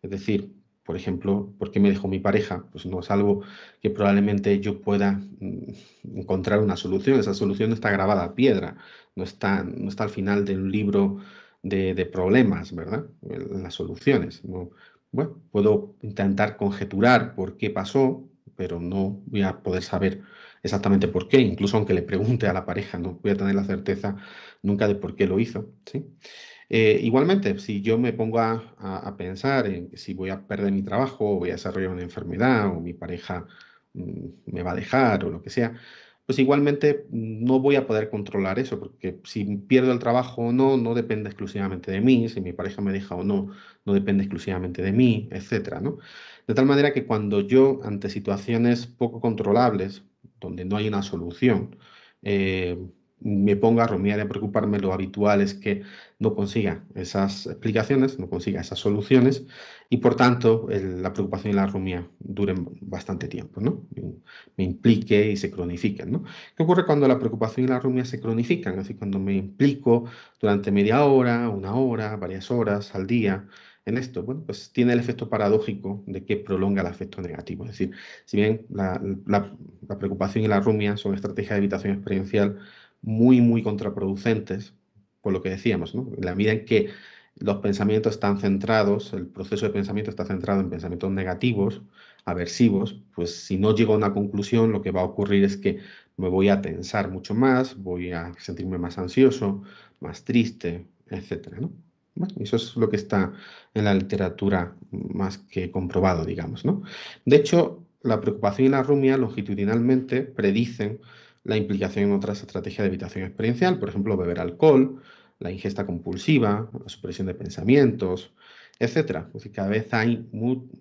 Es decir, por ejemplo, ¿por qué me dejó mi pareja? Pues no es algo que probablemente yo pueda mm, encontrar una solución. Esa solución está grabada a piedra, no está, no está al final de un libro de, problemas, ¿verdad? Las soluciones. bueno, puedo intentar conjeturar por qué pasó, pero no voy a poder saber exactamente por qué, incluso aunque le pregunte a la pareja, no voy a tener la certeza nunca de por qué lo hizo, ¿sí? Eh, igualmente, si yo me pongo a, pensar en si voy a perder mi trabajo, o voy a desarrollar una enfermedad, o mi pareja mm, me va a dejar, o lo que sea, pues igualmente no voy a poder controlar eso, porque si pierdo el trabajo o no, no depende exclusivamente de mí, si mi pareja me deja o no, no depende exclusivamente de mí, etc. De tal manera que cuando yo, ante situaciones poco controlables, donde no hay una solución, eh, me ponga a rumiar y a preocuparme, lo habitual es que no consiga esas explicaciones, no consiga esas soluciones y por tanto la preocupación y la rumia duren bastante tiempo, ¿no? Me implique y se cronifiquen, ¿no? ¿Qué ocurre cuando la preocupación y la rumia se cronifican? Es decir, cuando me implico durante media hora, una hora, varias horas al día en esto, bueno, pues tiene el efecto paradójico de que prolonga el efecto negativo. Es decir, si bien la, la preocupación y la rumia son estrategias de evitación experiencial, muy, muy contraproducentes, por lo que decíamos, la medida en que los pensamientos están centrados, el proceso de pensamiento está centrado en pensamientos negativos, aversivos, pues si no llego a una conclusión, lo que va a ocurrir es que me voy a tensar mucho más, voy a sentirme más ansioso, más triste, etc. ¿no? eso es lo que está en la literatura más que comprobado, digamos. ¿no? De hecho, la preocupación y la rumia longitudinalmente predicen la implicación en otras estrategias de evitación experiencial, por ejemplo, beber alcohol, la ingesta compulsiva, la supresión de pensamientos, etc. cada vez hay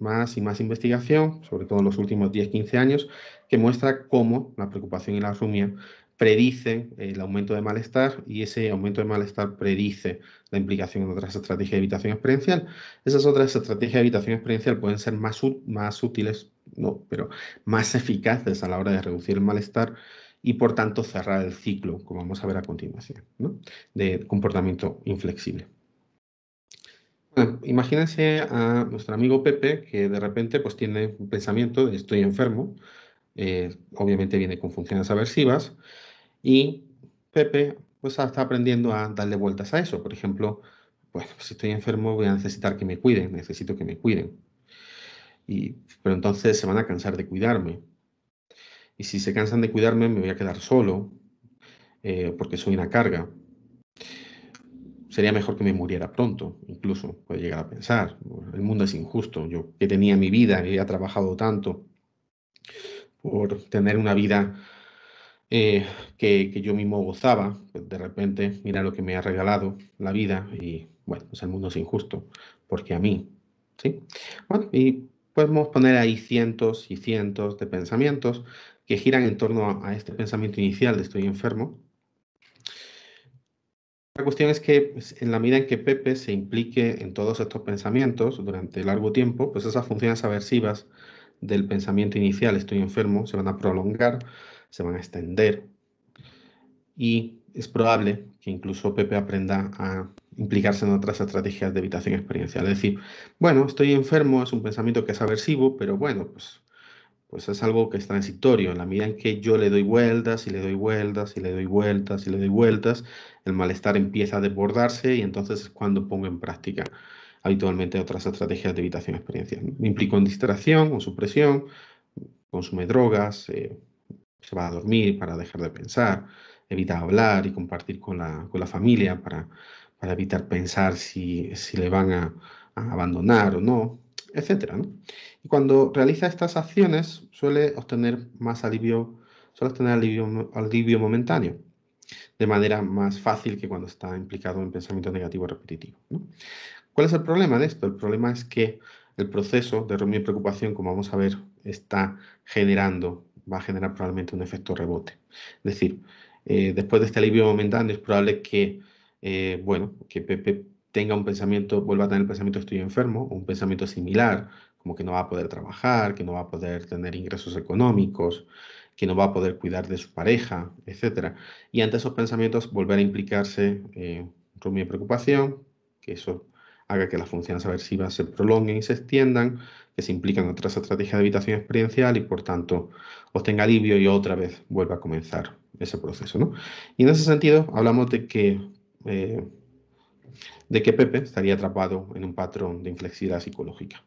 más y más investigación, sobre todo en los últimos 10-15 años, que muestra cómo la preocupación y la rumia predicen el aumento de malestar y ese aumento de malestar predice la implicación en otras estrategias de evitación experiencial. Esas otras estrategias de evitación experiencial pueden ser más, más útiles, no, pero más eficaces a la hora de reducir el malestar y por tanto cerrar el ciclo, como vamos a ver a continuación, de comportamiento inflexible. imagínense a nuestro amigo Pepe que de repente pues, tiene un pensamiento de estoy enfermo, eh, obviamente viene con funciones aversivas, y Pepe pues, está aprendiendo a darle vueltas a eso. Por ejemplo, pues si estoy enfermo voy a necesitar que me cuiden, necesito que me cuiden. pero entonces se van a cansar de cuidarme. Y si se cansan de cuidarme, me voy a quedar solo, eh, porque soy una carga. Sería mejor que me muriera pronto, incluso, puede llegar a pensar. El mundo es injusto. Yo que tenía mi vida, que había trabajado tanto por tener una vida eh, que, yo mismo gozaba, pues, de repente, mira lo que me ha regalado la vida y bueno, pues, el mundo es injusto, porque a mí, ¿sí? Bueno, y podemos poner ahí cientos y cientos de pensamientos que giran en torno a, este pensamiento inicial de estoy enfermo. La cuestión es que pues, en la medida en que Pepe se implique en todos estos pensamientos durante largo tiempo, pues esas funciones aversivas del pensamiento inicial, estoy enfermo, se van a prolongar, se van a extender y es probable que incluso Pepe aprenda a implicarse en otras estrategias de evitación experiencial. Es decir, bueno, estoy enfermo, es un pensamiento que es aversivo, pero bueno, pues pues es algo que es transitorio. En la medida en que yo le doy vueltas y le doy vueltas y le doy vueltas y le doy vueltas, el malestar empieza a desbordarse y entonces es cuando pongo en práctica habitualmente otras estrategias de evitación experiencial. Me implico en distracción o supresión, consume drogas, eh, se va a dormir para dejar de pensar, evita hablar y compartir con la, familia para, evitar pensar si, le van a abandonar o no, Etcétera. Y cuando realiza estas acciones suele obtener más alivio, suele obtener alivio, momentáneo, de manera más fácil que cuando está implicado en pensamiento negativo repetitivo. ¿Cuál es el problema de esto? El problema es que el proceso de y preocupación, como vamos a ver, está generando, va a generar probablemente un efecto rebote. Es decir, eh, después de este alivio momentáneo es probable que, eh, bueno, que Pepe tenga un pensamiento, vuelva a tener el pensamiento estoy enfermo, un pensamiento similar, como que no va a poder trabajar, que no va a poder tener ingresos económicos, que no va a poder cuidar de su pareja, etc. Y ante esos pensamientos volver a implicarse eh, mi y preocupación, que eso haga que las funciones aversivas se prolonguen y se extiendan, que se implican otras estrategias de habitación experiencial y por tanto obtenga alivio y otra vez vuelva a comenzar ese proceso. ¿no? Y en ese sentido hablamos de que... Eh, de que Pepe estaría atrapado en un patrón de inflexibilidad psicológica.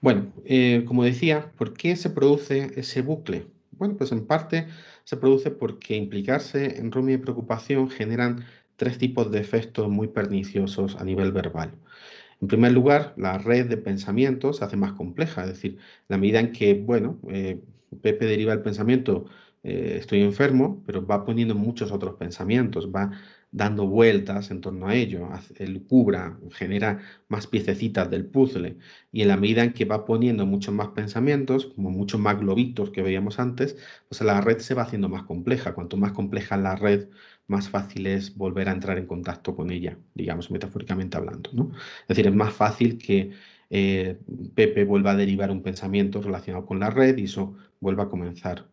Bueno, eh, como decía, ¿por qué se produce ese bucle? Bueno, pues en parte se produce porque implicarse en rumia y preocupación generan tres tipos de efectos muy perniciosos a nivel verbal. En primer lugar, la red de pensamientos se hace más compleja, es decir, la medida en que, bueno, eh, Pepe deriva el pensamiento, eh, estoy enfermo, pero va poniendo muchos otros pensamientos, va dando vueltas en torno a ello, el cubra, genera más piececitas del puzzle y en la medida en que va poniendo muchos más pensamientos, como muchos más globitos que veíamos antes, pues la red se va haciendo más compleja. Cuanto más compleja la red, más fácil es volver a entrar en contacto con ella, digamos metafóricamente hablando. ¿no? Es decir, es más fácil que eh, Pepe vuelva a derivar un pensamiento relacionado con la red y eso vuelva a comenzar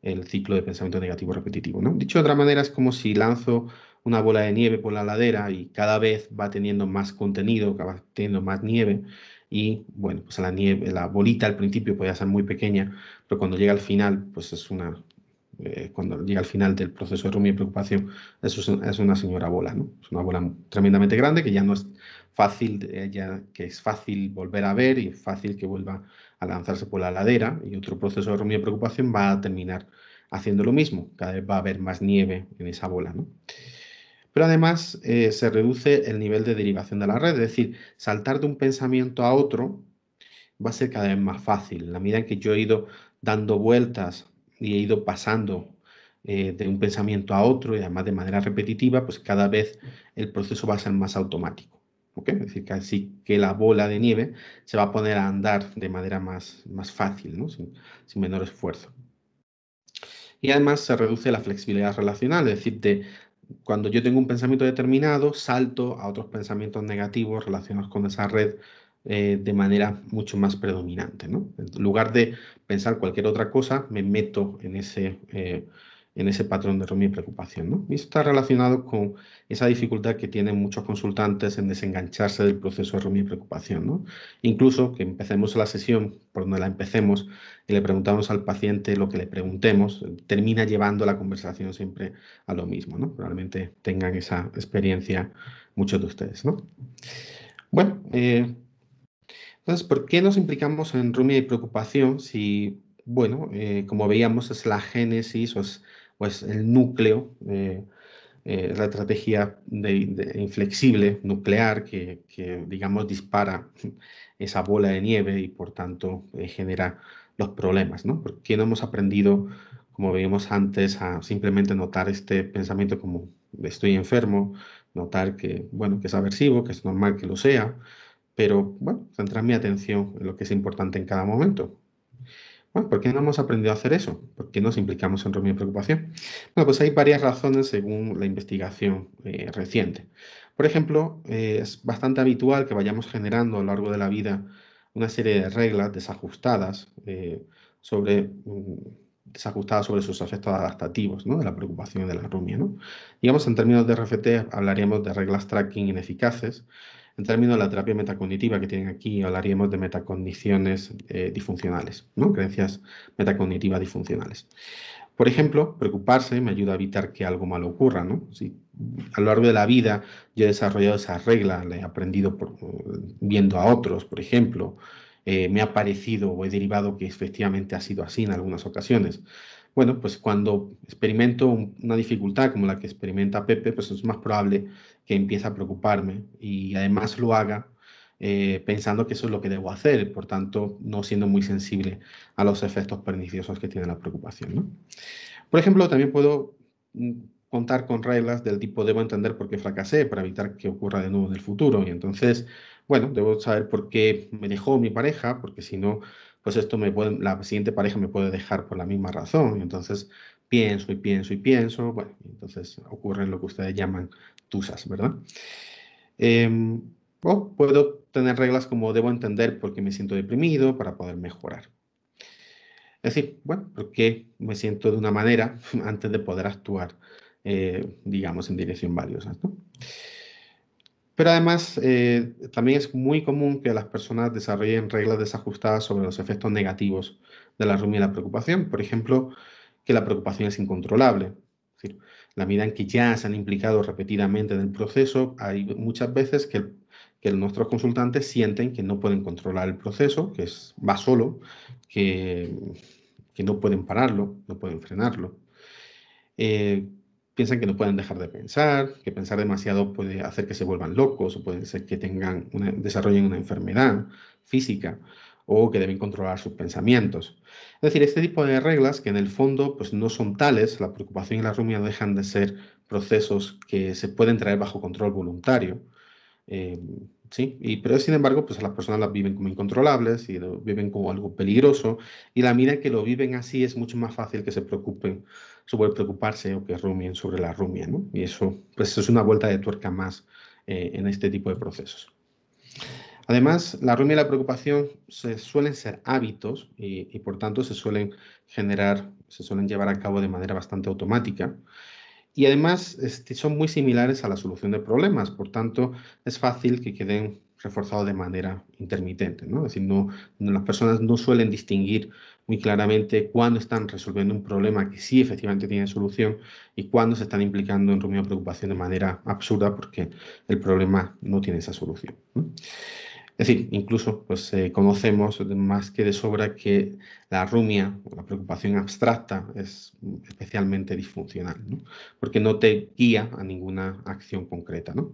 el ciclo de pensamiento negativo repetitivo. ¿no? Dicho de otra manera, es como si lanzo una bola de nieve por la ladera y cada vez va teniendo más contenido, va teniendo más nieve. Y bueno, pues la, nieve, la bolita al principio puede ser muy pequeña, pero cuando llega al final, pues es una, eh, cuando llega al final del proceso de Rumi y preocupación, eso es, una señora bola, ¿no? Es una bola tremendamente grande que ya no es fácil, eh, ya que es fácil volver a ver y es fácil que vuelva a lanzarse por la ladera y otro proceso de Rumi y preocupación va a terminar haciendo lo mismo, cada vez va a haber más nieve en esa bola, ¿no? pero además eh, se reduce el nivel de derivación de la red, es decir, saltar de un pensamiento a otro va a ser cada vez más fácil. la medida en que yo he ido dando vueltas y he ido pasando eh, de un pensamiento a otro y además de manera repetitiva, pues cada vez el proceso va a ser más automático. Es decir, casi que la bola de nieve se va a poner a andar de manera más, más fácil, ¿no? sin, sin menor esfuerzo y además se reduce la flexibilidad relacional, es decir, de cuando yo tengo un pensamiento determinado, salto a otros pensamientos negativos relacionados con esa red eh, de manera mucho más predominante. ¿no? En lugar de pensar cualquier otra cosa, me meto en ese... Eh, en ese patrón de rumia y preocupación. ¿no? Y eso está relacionado con esa dificultad que tienen muchos consultantes en desengancharse del proceso de rumia y preocupación. ¿no? Incluso que empecemos la sesión por donde la empecemos y le preguntamos al paciente lo que le preguntemos, termina llevando la conversación siempre a lo mismo. ¿no? Probablemente tengan esa experiencia muchos de ustedes. ¿no? Bueno, eh, entonces, ¿por qué nos implicamos en rumia y preocupación si, bueno, eh, como veíamos, es la génesis o es pues el núcleo, eh, eh, la estrategia de, inflexible, nuclear, que, digamos dispara esa bola de nieve y por tanto eh, genera los problemas, ¿no? qué no hemos aprendido, como veíamos antes, a simplemente notar este pensamiento como estoy enfermo, notar que, bueno, que es aversivo, que es normal que lo sea, pero bueno, centrar mi atención en lo que es importante en cada momento. Bueno, ¿por qué no hemos aprendido a hacer eso? ¿Por qué nos implicamos en rumia y preocupación? Bueno, pues hay varias razones según la investigación eh, reciente. Por ejemplo, eh, es bastante habitual que vayamos generando a lo largo de la vida una serie de reglas desajustadas eh, sobre mm, desajustadas sobre sus efectos adaptativos ¿no? de la preocupación de la rumia. ¿no? Digamos, en términos de RFT hablaríamos de reglas tracking ineficaces en términos de la terapia metacognitiva que tienen aquí, hablaríamos de metacondiciones eh, disfuncionales, ¿no? creencias metacognitivas disfuncionales. Por ejemplo, preocuparse me ayuda a evitar que algo malo ocurra. ¿no? Si a lo largo de la vida yo he desarrollado esas reglas, le he aprendido viendo a otros, por ejemplo, eh, me ha parecido o he derivado que efectivamente ha sido así en algunas ocasiones. Bueno, pues cuando experimento una dificultad como la que experimenta Pepe, pues es más probable que empiece a preocuparme y además lo haga eh, pensando que eso es lo que debo hacer, por tanto, no siendo muy sensible a los efectos perniciosos que tiene la preocupación. Por ejemplo, también puedo mm, contar con reglas del tipo debo entender por qué fracasé para evitar que ocurra de nuevo en el futuro. Y entonces, bueno, debo saber por qué me dejó mi pareja, porque si no, pues esto me puede, la siguiente pareja me puede dejar por la misma razón. Y entonces pienso y pienso y pienso, bueno, entonces ocurren lo que ustedes llaman tusas, ¿verdad? Em, o oh, puedo tener reglas como debo entender porque me siento deprimido para poder mejorar. Es decir, bueno, porque me siento de una manera antes de poder actuar, eh, digamos, en dirección valiosa. Pero además, eh, también es muy común que las personas desarrollen reglas desajustadas sobre los efectos negativos de la rumia y la preocupación. Por ejemplo, que la preocupación es incontrolable. Es decir, la medida en que ya se han implicado repetidamente en el proceso, hay muchas veces que, nuestros consultantes sienten que no pueden controlar el proceso, que es, va solo, que, no pueden pararlo, no pueden frenarlo. Eh, piensan que no pueden dejar de pensar, que pensar demasiado puede hacer que se vuelvan locos o puede ser que tengan desarrollen una enfermedad física o que deben controlar sus pensamientos. Es decir, este tipo de reglas que en el fondo pues, no son tales, la preocupación y la rumia dejan de ser procesos que se pueden traer bajo control voluntario. Eh, ¿sí? y, pero sin embargo, pues las personas las viven como incontrolables y viven como algo peligroso y la medida que lo viven así es mucho más fácil que se preocupen sobre preocuparse o que rumien sobre la rumia, ¿no? Y eso, pues es una vuelta de tuerca más eh, en este tipo de procesos. Además, la rumia y la preocupación se suelen ser hábitos y, por tanto se suelen generar, se suelen llevar a cabo de manera bastante automática. Y además este, son muy similares a la solución de problemas, por tanto es fácil que queden reforzado de manera intermitente. ¿no? Es decir, no, las personas no suelen distinguir muy claramente cuándo están resolviendo un problema que sí efectivamente tiene solución y cuándo se están implicando en rumia o preocupación de manera absurda porque el problema no tiene esa solución. Es decir, incluso pues, eh, conocemos más que de sobra que la rumia o la preocupación abstracta es especialmente disfuncional, ¿no? porque no te guía a ninguna acción concreta. ¿no?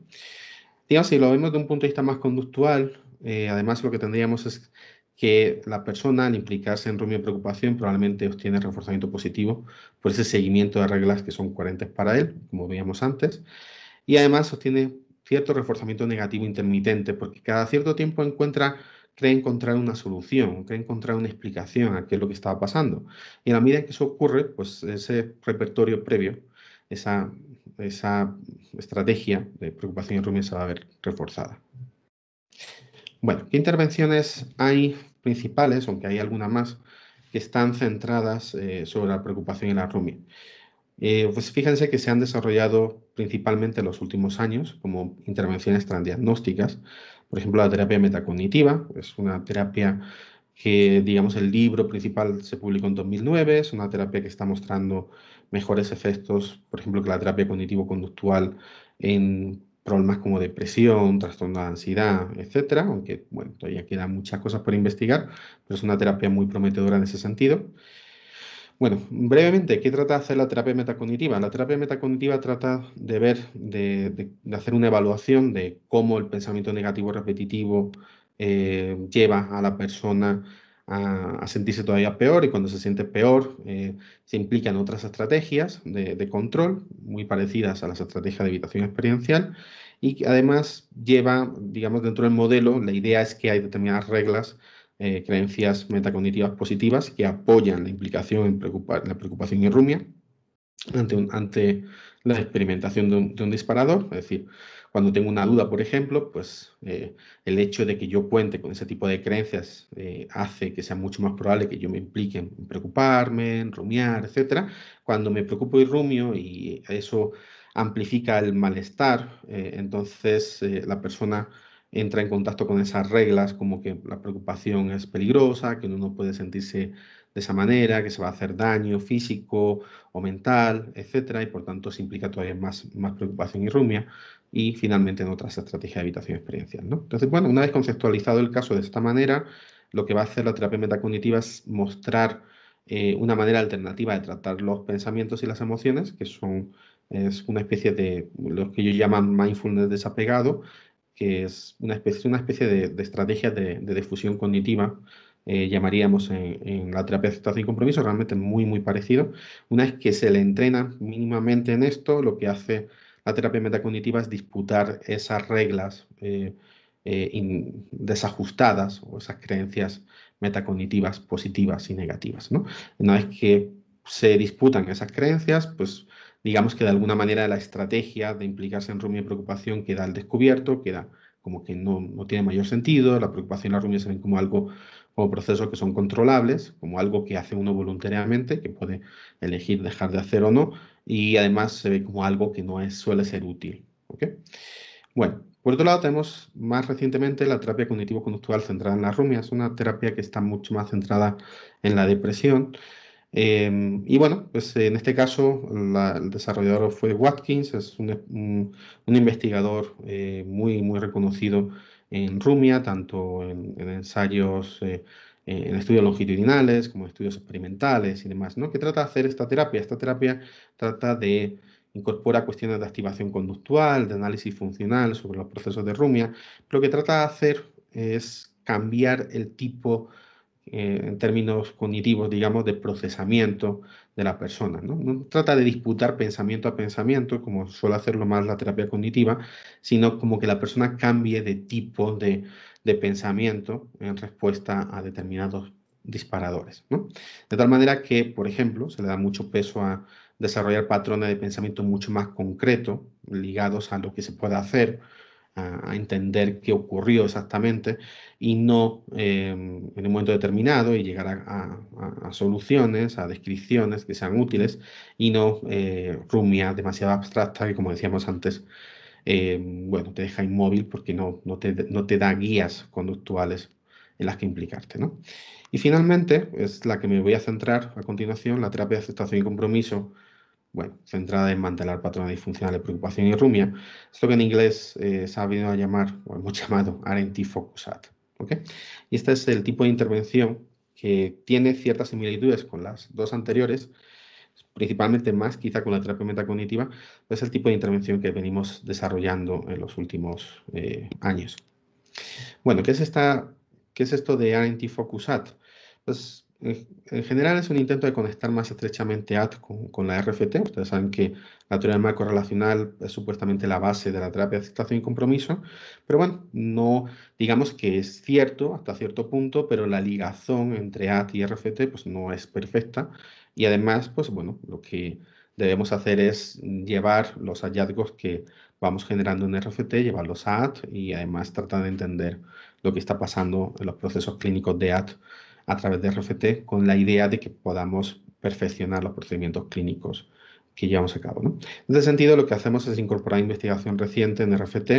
Digamos, si lo vemos de un punto de vista más conductual, eh, además lo que tendríamos es que la persona al implicarse en rumio y preocupación probablemente obtiene reforzamiento positivo por ese seguimiento de reglas que son coherentes para él, como veíamos antes, y además obtiene cierto reforzamiento negativo intermitente, porque cada cierto tiempo encuentra, cree encontrar una solución, cree encontrar una explicación a qué es lo que estaba pasando. Y a la medida que eso ocurre, pues ese repertorio previo, esa esa estrategia de preocupación y rumia se va a ver reforzada. Bueno, ¿qué intervenciones hay principales, aunque hay alguna más, que están centradas eh, sobre la preocupación y la rumia? Eh, pues fíjense que se han desarrollado principalmente en los últimos años como intervenciones transdiagnósticas. Por ejemplo, la terapia metacognitiva es una terapia que, digamos, el libro principal se publicó en 2009, es una terapia que está mostrando mejores efectos, por ejemplo, que la terapia cognitivo-conductual en problemas como depresión, trastorno de ansiedad, etcétera, aunque bueno, todavía quedan muchas cosas por investigar, pero es una terapia muy prometedora en ese sentido. Bueno, brevemente, ¿qué trata de hacer la terapia metacognitiva? La terapia metacognitiva trata de ver, de, hacer una evaluación de cómo el pensamiento negativo repetitivo eh, lleva a la persona a, sentirse todavía peor y cuando se siente peor eh, se implican otras estrategias de, control muy parecidas a las estrategias de evitación experiencial y que además lleva, digamos, dentro del modelo, la idea es que hay determinadas reglas, eh, creencias metacognitivas positivas que apoyan la implicación en la preocupación y rumia ante, ante la experimentación de un disparador, es decir, cuando tengo una duda, por ejemplo, pues eh, el hecho de que yo cuente con ese tipo de creencias eh, hace que sea mucho más probable que yo me implique en preocuparme, en rumiar, etc. Cuando me preocupo y rumio y eso amplifica el malestar, eh, entonces la persona entra en contacto con esas reglas como que la preocupación es peligrosa, que uno no puede sentirse de esa manera, que se va a hacer daño físico o mental, etcétera, y por tanto se implica todavía más, más preocupación y rumia, y finalmente en otras estrategias de habitación experiencial. ¿no? Entonces, bueno, una vez conceptualizado el caso de esta manera, lo que va a hacer la terapia metacognitiva es mostrar eh, una manera alternativa de tratar los pensamientos y las emociones, que son es una especie de lo que ellos llaman mindfulness desapegado, que es una especie, una especie de, estrategia de, de difusión cognitiva eh, llamaríamos en, la terapia de aceptación y compromiso, realmente muy, muy parecido. Una vez que se le entrena mínimamente en esto, lo que hace la terapia metacognitiva es disputar esas reglas eh, eh, desajustadas o esas creencias metacognitivas positivas y negativas. ¿no? Una vez que se disputan esas creencias, pues digamos que de alguna manera la estrategia de implicarse en rumia y preocupación queda al descubierto, queda como que no, no, tiene mayor sentido, la preocupación y la rumia se ven como algo o procesos que son controlables, como algo que hace uno voluntariamente, que puede elegir dejar de hacer o no, y además se ve como algo que no es, suele ser útil. Bueno, por otro lado tenemos más recientemente la terapia cognitivo-conductual centrada en la rumia, es una terapia que está mucho más centrada en la depresión. Em, y bueno, pues en este caso el desarrollador fue Watkins, es un, investigador eh, muy, muy reconocido en rumia, tanto en, ensayos, eh, eh, en estudios longitudinales, como estudios experimentales y demás, ¿no? ¿Qué trata de hacer esta terapia? Esta terapia trata de incorporar cuestiones de activación conductual, de análisis funcional sobre los procesos de rumia, lo que trata de hacer es cambiar el tipo de eh, en términos cognitivos, digamos, de procesamiento de la persona. ¿no? trata de disputar pensamiento a pensamiento, como suele hacerlo más la terapia cognitiva, sino como que la persona cambie de tipo de, pensamiento en respuesta a determinados disparadores. De tal manera que, por ejemplo, se le da mucho peso a desarrollar patrones de pensamiento mucho más concreto ligados a lo que se pueda hacer, a, entender qué ocurrió exactamente y no eh, en un momento determinado y llegar a, soluciones, a descripciones que sean útiles y no eh, rumia demasiado abstracta que como decíamos antes, eh, bueno, te deja inmóvil porque no, no, te, no da guías conductuales en las que implicarte. Y finalmente, es la que me voy a centrar a continuación, la terapia de aceptación y compromiso, bueno, centrada en mantener patrones disfuncionales, preocupación y rumia, es lo que en inglés eh, se ha venido a llamar, o hemos llamado, RNT focusat Y este es el tipo de intervención que tiene ciertas similitudes con las dos anteriores, principalmente más quizá con la terapia metacognitiva, es el tipo de intervención que venimos desarrollando en los últimos eh, años. Bueno, ¿qué es, esta, ¿qué es esto de RNT focusat Pues en general es un intento de conectar más estrechamente AT con, la RFT. Ustedes saben que la teoría del marco relacional es supuestamente la base de la terapia de aceptación y compromiso, pero bueno, no digamos que es cierto hasta cierto punto, pero la ligazón entre AT y RFT pues no es perfecta y además pues bueno, lo que debemos hacer es llevar los hallazgos que vamos generando en RFT, llevarlos a AT y además tratar de entender lo que está pasando en los procesos clínicos de AT a través de RFT con la idea de que podamos perfeccionar los procedimientos clínicos que llevamos a cabo. En ese sentido, lo que hacemos es incorporar investigación reciente en RFT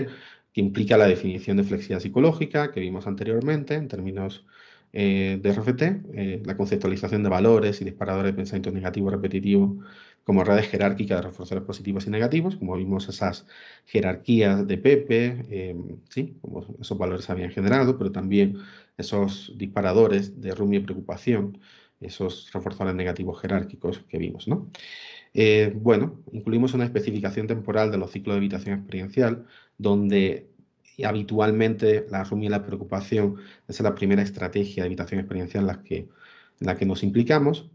que implica la definición de flexibilidad psicológica que vimos anteriormente en términos eh, de RFT, eh, la conceptualización de valores y disparadores de pensamiento negativo repetitivo como redes jerárquicas de reforzadores positivos y negativos, como vimos esas jerarquías de Pepe, eh, ¿sí? como esos valores habían generado, pero también esos disparadores de rumi y preocupación, esos reforzadores negativos jerárquicos que vimos. ¿no? Eh, bueno, incluimos una especificación temporal de los ciclos de habitación experiencial, donde habitualmente la rumia y la preocupación es la primera estrategia de habitación experiencial en la que, en la que nos implicamos.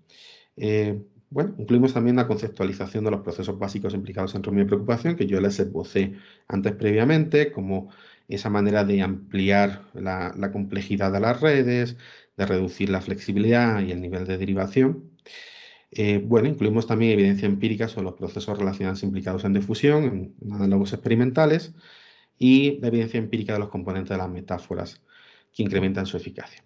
Eh, bueno, incluimos también la conceptualización de los procesos básicos implicados en mi Preocupación, que yo les esbocé antes previamente, como esa manera de ampliar la, complejidad de las redes, de reducir la flexibilidad y el nivel de derivación. Eh, bueno, incluimos también evidencia empírica sobre los procesos relacionados implicados en difusión, en análogos experimentales, y la evidencia empírica de los componentes de las metáforas que incrementan su eficacia.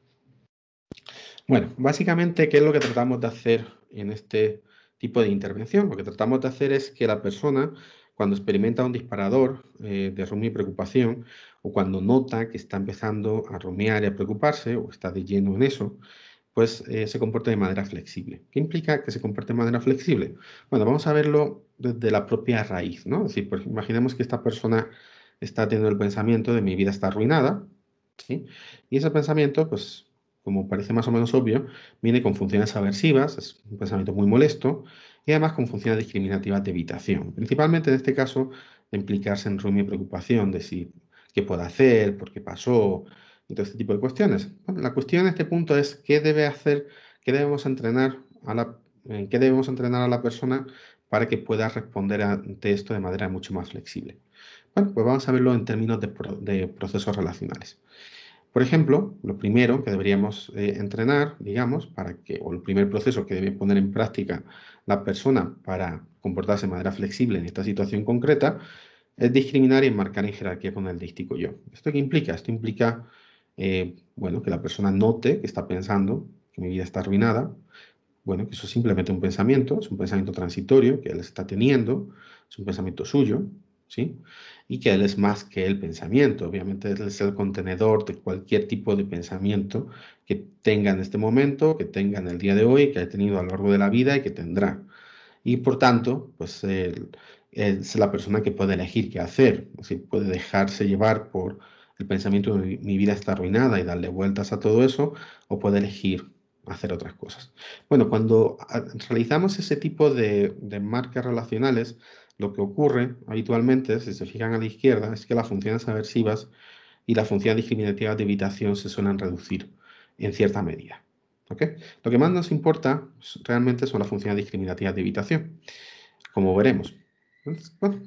Bueno, básicamente, ¿qué es lo que tratamos de hacer en este tipo de intervención. Lo que tratamos de hacer es que la persona, cuando experimenta un disparador eh, de rumi y preocupación, o cuando nota que está empezando a rumiar y a preocuparse, o está de lleno en eso, pues eh, se comporte de manera flexible. ¿Qué implica que se comporte de manera flexible? Bueno, vamos a verlo desde la propia raíz, ¿no? Es decir, pues, imaginemos que esta persona está teniendo el pensamiento de mi vida está arruinada, ¿sí? Y ese pensamiento, pues, como parece más o menos obvio, viene con funciones aversivas, es un pensamiento muy molesto, y además con funciones discriminativas de evitación. Principalmente en este caso, de implicarse en rumio y preocupación de si qué puedo hacer, por qué pasó, y todo este tipo de cuestiones. la cuestión en este punto es qué debe hacer, qué debemos entrenar a la, eh, debemos entrenar a la persona para que pueda responder ante esto de manera mucho más flexible. Bueno, pues vamos a verlo en términos de procesos relacionales. Por ejemplo, lo primero que deberíamos eh, entrenar, digamos, para que, o el primer proceso que debe poner en práctica la persona para comportarse de manera flexible en esta situación concreta, es discriminar y enmarcar en jerarquía con el dístico yo. ¿Esto qué implica? Esto implica, eh, bueno, que la persona note que está pensando que mi vida está arruinada, bueno, que eso es simplemente un pensamiento, es un pensamiento transitorio que él está teniendo, es un pensamiento suyo, ¿sí? y que Él es más que el pensamiento. Obviamente Él es el contenedor de cualquier tipo de pensamiento que tenga en este momento, que tenga en el día de hoy, que ha tenido a lo largo de la vida y que tendrá. Y por tanto, pues es la persona que puede elegir qué hacer, si puede dejarse llevar por el pensamiento de mi vida está arruinada y darle vueltas a todo eso, o puede elegir hacer otras cosas. Bueno, cuando ah, realizamos ese tipo de marcas relacionales, lo que ocurre habitualmente, si se fijan a la izquierda, es que las funciones aversivas y las funciones discriminativas de evitación se suelen reducir en cierta medida. ¿Ok? Lo que más nos importa realmente son las funciones discriminativas de evitación, como veremos.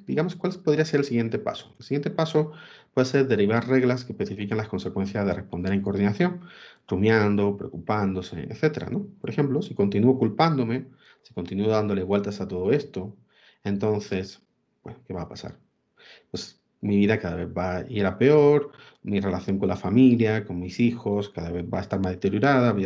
digamos, ¿cuál podría ser el siguiente paso? El siguiente paso puede ser derivar reglas que especifican las consecuencias de responder en coordinación, rumiando, preocupándose, etc. Por ejemplo, si continúo culpándome, si continúo dándole vueltas a todo esto, entonces, ¿qué va a pasar? Pues mi vida cada vez va a ir a peor, mi relación con la familia, con mis hijos, cada vez va a estar más deteriorada, voy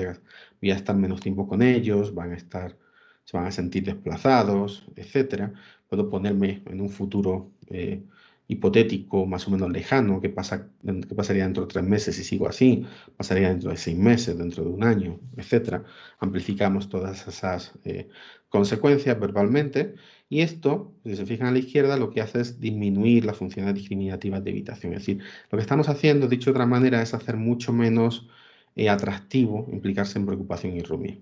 a, estar menos tiempo con ellos, van a estar, se van a sentir desplazados, etc. Puedo ponerme en un futuro eh, hipotético, más o menos lejano, qué, pasa, qué pasaría dentro de tres meses si sigo así, pasaría dentro de seis meses, dentro de un año, etc. Amplificamos todas esas eh, consecuencias verbalmente, y esto, si se fijan a la izquierda, lo que hace es disminuir las funciones discriminativas de evitación. Es decir, lo que estamos haciendo, dicho de otra manera, es hacer mucho menos eh, atractivo implicarse en preocupación y rumia.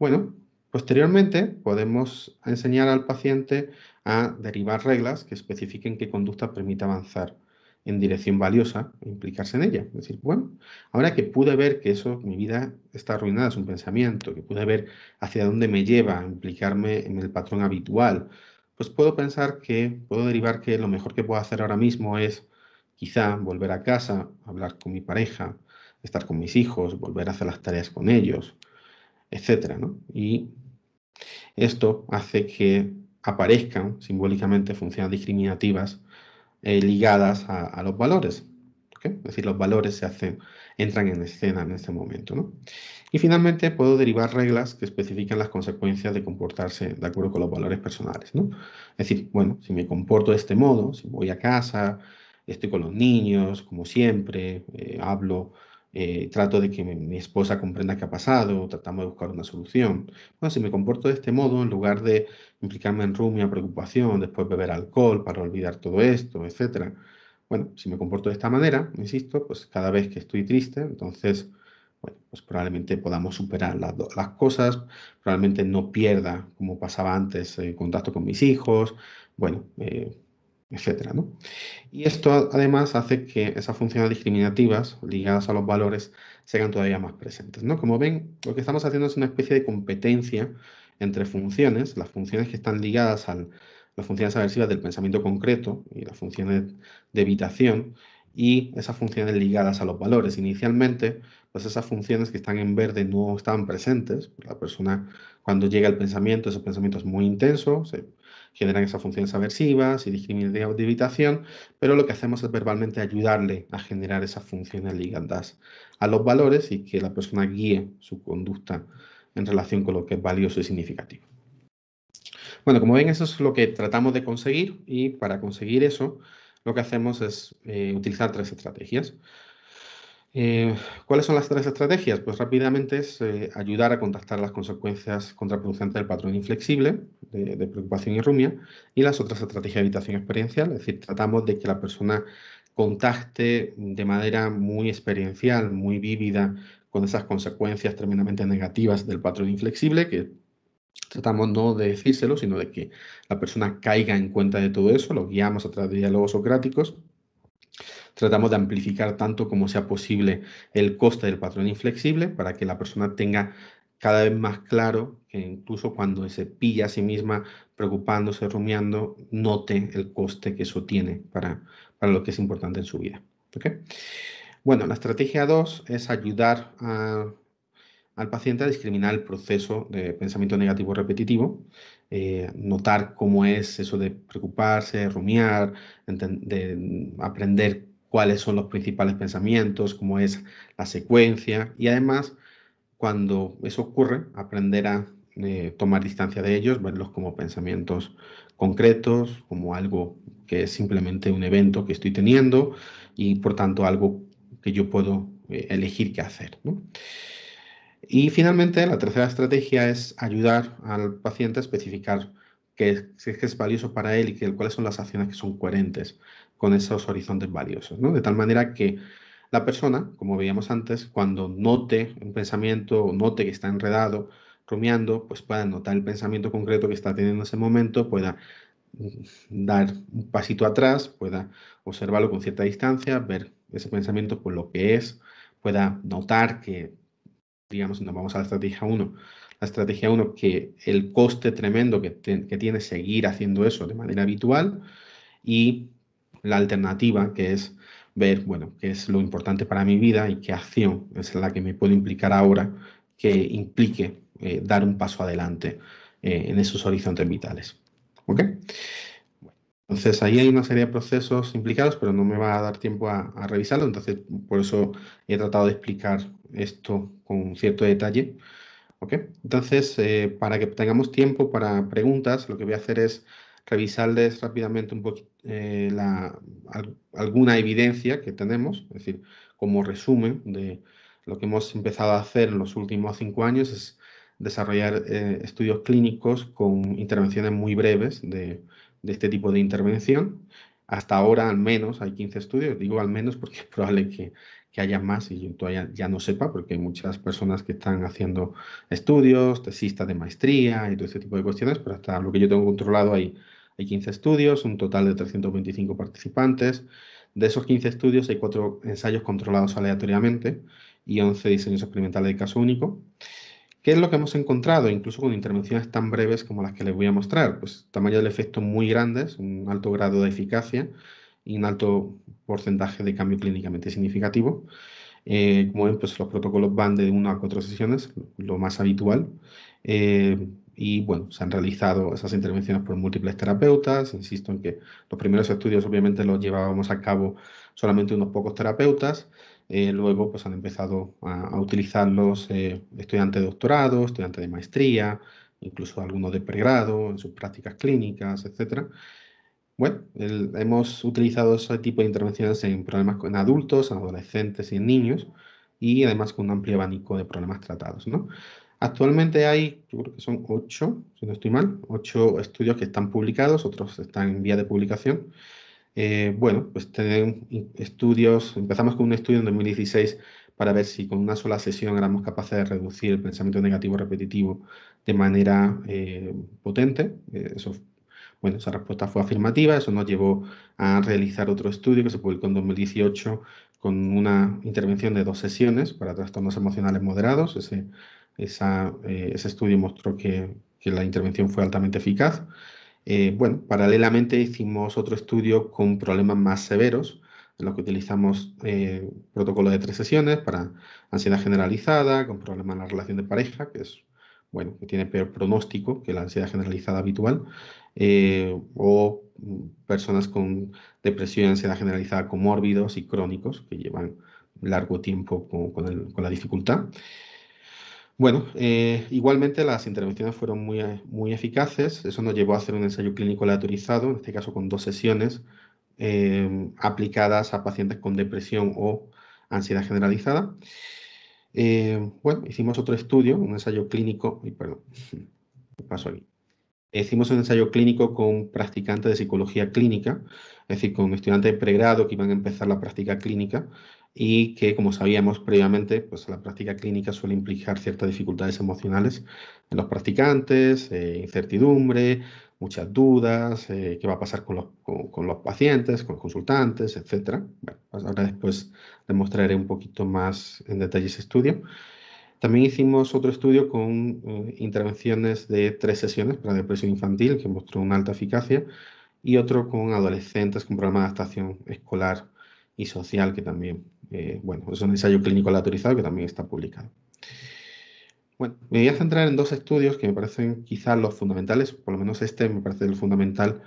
Bueno, posteriormente podemos enseñar al paciente a derivar reglas que especifiquen qué conducta permite avanzar en dirección valiosa, implicarse en ella. Es decir, bueno, ahora que pude ver que eso, mi vida está arruinada, es un pensamiento, que pude ver hacia dónde me lleva implicarme en el patrón habitual, pues puedo pensar que, puedo derivar que lo mejor que puedo hacer ahora mismo es quizá volver a casa, hablar con mi pareja, estar con mis hijos, volver a hacer las tareas con ellos, etcétera, Y esto hace que aparezcan simbólicamente funciones discriminativas eh, ligadas a, los valores. Es decir, los valores se hacen, entran en escena en este momento. Y finalmente puedo derivar reglas que especifican las consecuencias de comportarse de acuerdo con los valores personales. ¿no? Es decir, bueno, si me comporto de este modo, si voy a casa, estoy con los niños, como siempre, eh, hablo eh, trato de que mi, esposa comprenda qué ha pasado, tratamos de buscar una solución. Bueno, si me comporto de este modo, en lugar de implicarme en rumia, preocupación, después beber alcohol para olvidar todo esto, etc. Bueno, si me comporto de esta manera, insisto, pues cada vez que estoy triste, entonces, pues probablemente podamos superar las, cosas, probablemente no pierda, como pasaba antes, eh, contacto con mis hijos, bueno, eh, etcétera, ¿no? Y esto además hace que esas funciones discriminativas ligadas a los valores sean todavía más presentes. ¿no? Como ven, lo que estamos haciendo es una especie de competencia entre funciones, las funciones que están ligadas a las funciones aversivas del pensamiento concreto y las funciones de evitación, y esas funciones ligadas a los valores. Inicialmente, pues esas funciones que están en verde no estaban presentes. La persona, cuando llega al pensamiento, ese pensamiento es muy intenso, se generan esas funciones aversivas y discriminativas de evitación, pero lo que hacemos es verbalmente ayudarle a generar esas funciones ligadas a los valores y que la persona guíe su conducta en relación con lo que es valioso y significativo. Bueno, como ven, eso es lo que tratamos de conseguir y para conseguir eso, lo que hacemos es eh, utilizar tres estrategias. Eh, ¿Cuáles son las tres estrategias? Pues rápidamente es eh, ayudar a contactar las consecuencias contraproducentes del patrón inflexible de, de, preocupación y rumia y las otras estrategias de habitación experiencial, es decir, tratamos de que la persona contacte de manera muy experiencial, muy vívida con esas consecuencias tremendamente negativas del patrón inflexible, que tratamos no de decírselo, sino de que la persona caiga en cuenta de todo eso, lo guiamos a través de diálogos socráticos tratamos de amplificar tanto como sea posible el coste del patrón inflexible para que la persona tenga cada vez más claro que incluso cuando se pilla a sí misma preocupándose, rumiando, note el coste que eso tiene para, para lo que es importante en su vida. Bueno, la estrategia 2 es ayudar al paciente a discriminar el proceso de pensamiento negativo repetitivo, eh, notar cómo es eso de preocuparse, rumiar, de aprender cuáles son los principales pensamientos, cómo es la secuencia y además cuando eso ocurre aprender a eh, tomar distancia de ellos, verlos como pensamientos concretos, como algo que es simplemente un evento que estoy teniendo y por tanto algo que yo puedo eh, elegir qué hacer. Y finalmente, la tercera estrategia es ayudar al paciente a especificar que es, que valioso para él y que, cuáles son las acciones que son coherentes con esos horizontes valiosos. ¿no? De tal manera que la persona, como veíamos antes, cuando note un pensamiento o note que está enredado, rumiando, pues pueda notar el pensamiento concreto que está teniendo en ese momento, pueda mm, dar un pasito atrás, pueda observarlo con cierta distancia, ver ese pensamiento por lo que es, pueda notar que, digamos, nos vamos a la estrategia 1, la estrategia 1, que el coste tremendo que, tiene seguir haciendo eso de manera habitual y la alternativa que es ver, bueno, qué es lo importante para mi vida y qué acción es la que me puedo implicar ahora que implique eh, dar un paso adelante eh, en esos horizontes vitales. Entonces, ahí hay una serie de procesos implicados, pero no me va a dar tiempo a, a revisarlo, entonces por eso he tratado de explicar esto con cierto detalle entonces, eh, para que tengamos tiempo para preguntas, lo que voy a hacer es revisarles rápidamente un poco eh, alguna evidencia que tenemos, es decir, como resumen de lo que hemos empezado a hacer en los últimos cinco años es desarrollar eh, estudios clínicos con intervenciones muy breves de, de, este tipo de intervención. Hasta ahora al menos hay 15 estudios, digo al menos porque es probable que haya más y yo todavía ya no sepa, porque hay muchas personas que están haciendo estudios, tesistas de maestría y todo ese tipo de cuestiones, pero hasta lo que yo tengo controlado hay, hay 15 estudios, un total de 325 participantes. De esos 15 estudios hay 4 ensayos controlados aleatoriamente y 11 diseños experimentales de caso único. ¿Qué es lo que hemos encontrado, incluso con intervenciones tan breves como las que les voy a mostrar? Pues tamaños del efecto muy grandes, un alto grado de eficacia, y un alto porcentaje de cambio clínicamente significativo. Eh, como ven, pues los protocolos van de una a cuatro sesiones, lo más habitual. Eh, y bueno, se han realizado esas intervenciones por múltiples terapeutas. Insisto en que los primeros estudios obviamente los llevábamos a cabo solamente unos pocos terapeutas. Eh, luego pues han empezado a, a utilizarlos estudiantes de doctorado, estudiantes de maestría, incluso algunos de pregrado, en sus prácticas clínicas, etcétera. Bueno, hemos utilizado ese tipo de intervenciones en problemas con adultos, adolescentes y en niños, y además con un amplio abanico de problemas tratados. ¿no? Actualmente hay, yo creo que son ocho, si no estoy mal, ocho estudios que están publicados, otros están en vía de publicación. Eh, bueno, pues tenemos estudios, empezamos con un estudio en 2016 para ver si con una sola sesión éramos capaces de reducir el pensamiento negativo repetitivo de manera eh, potente. Eh, eso bueno, esa respuesta fue afirmativa, eso nos llevó a realizar otro estudio que se publicó en 2018 con una intervención de dos sesiones para trastornos emocionales moderados. Ese, eh, estudio mostró que, la intervención fue altamente eficaz. Eh, bueno, paralelamente hicimos otro estudio con problemas más severos, en los que utilizamos eh, protocolo de tres sesiones para ansiedad generalizada, con problemas en la relación de pareja, que es bueno, que tiene peor pronóstico que la ansiedad generalizada habitual, eh, o mm, personas con depresión y ansiedad generalizada comórbidos y crónicos que llevan largo tiempo con, la dificultad. Bueno, eh, igualmente las intervenciones fueron muy, eh, muy eficaces. Eso nos llevó a hacer un ensayo clínico lateralizado, en este caso con dos sesiones aplicadas a pacientes con depresión o ansiedad generalizada. bueno, hicimos otro estudio, un ensayo clínico, y perdón, paso aquí. Hicimos un ensayo clínico con practicantes de psicología clínica, es decir, con estudiantes de pregrado que iban a empezar la práctica clínica y que, como sabíamos previamente, pues la práctica clínica suele implicar ciertas dificultades emocionales en los practicantes, eh, incertidumbre, muchas dudas, eh, qué va a pasar con los, pacientes, con los consultantes, etc. Pues ahora después demostraré un poquito más en detalle ese estudio. También hicimos otro estudio con eh, intervenciones de tres sesiones para depresión infantil, que mostró una alta eficacia, y otro con adolescentes con problemas de adaptación escolar y social, que también, eh, bueno, es un ensayo clínico autorizado que también está publicado. Bueno, me voy a centrar en dos estudios que me parecen quizás los fundamentales, por lo menos este me parece el fundamental.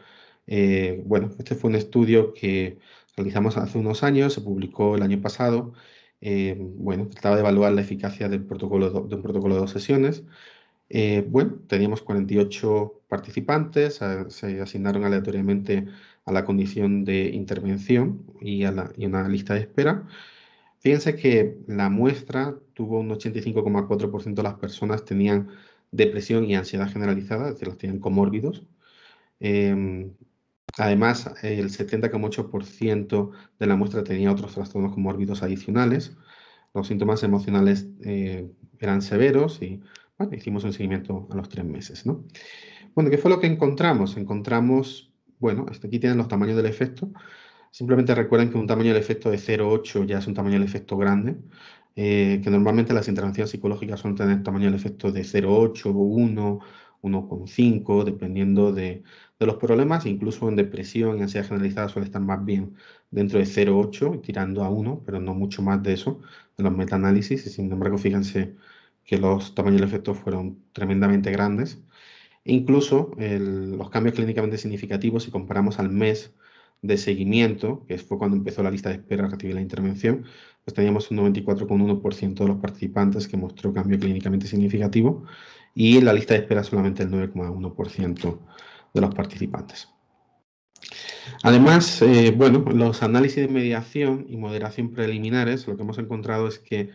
Eh, bueno, este fue un estudio que realizamos hace unos años, se publicó el año pasado eh, bueno, trataba de evaluar la eficacia del protocolo de, un protocolo de dos sesiones. Eh, bueno, teníamos 48 participantes, se asignaron aleatoriamente a la condición de intervención y a una lista de espera. Fíjense que la muestra tuvo un 85,4% de las personas tenían depresión y ansiedad generalizada, es decir, las tenían comórbidos. Eh, Además, el 70,8% de la muestra tenía otros trastornos comórbidos adicionales. Los síntomas emocionales eh, eran severos y hicimos un seguimiento a los tres meses. Bueno, ¿qué fue lo que encontramos? Encontramos, bueno, aquí tienen los tamaños del efecto. Simplemente recuerden que un tamaño del efecto de 0,8 ya es un tamaño del efecto grande, eh, que normalmente las intervenciones psicológicas suelen tener tamaño del efecto de 0,8 o 1 1,5, dependiendo de, los problemas, incluso en depresión, y ansiedad generalizada suele estar más bien dentro de 0,8 y tirando a 1, pero no mucho más de eso, de los metaanálisis, y sin embargo, fíjense que los tamaños del efecto fueron tremendamente grandes. incluso los cambios clínicamente significativos, si comparamos al mes de seguimiento, que fue cuando empezó la lista de espera relativa la intervención, pues teníamos un 94,1% de los participantes que mostró cambio clínicamente significativo y la lista de espera solamente el 9,1% de los participantes. Además, eh, bueno, los análisis de mediación y moderación preliminares, lo que hemos encontrado es que,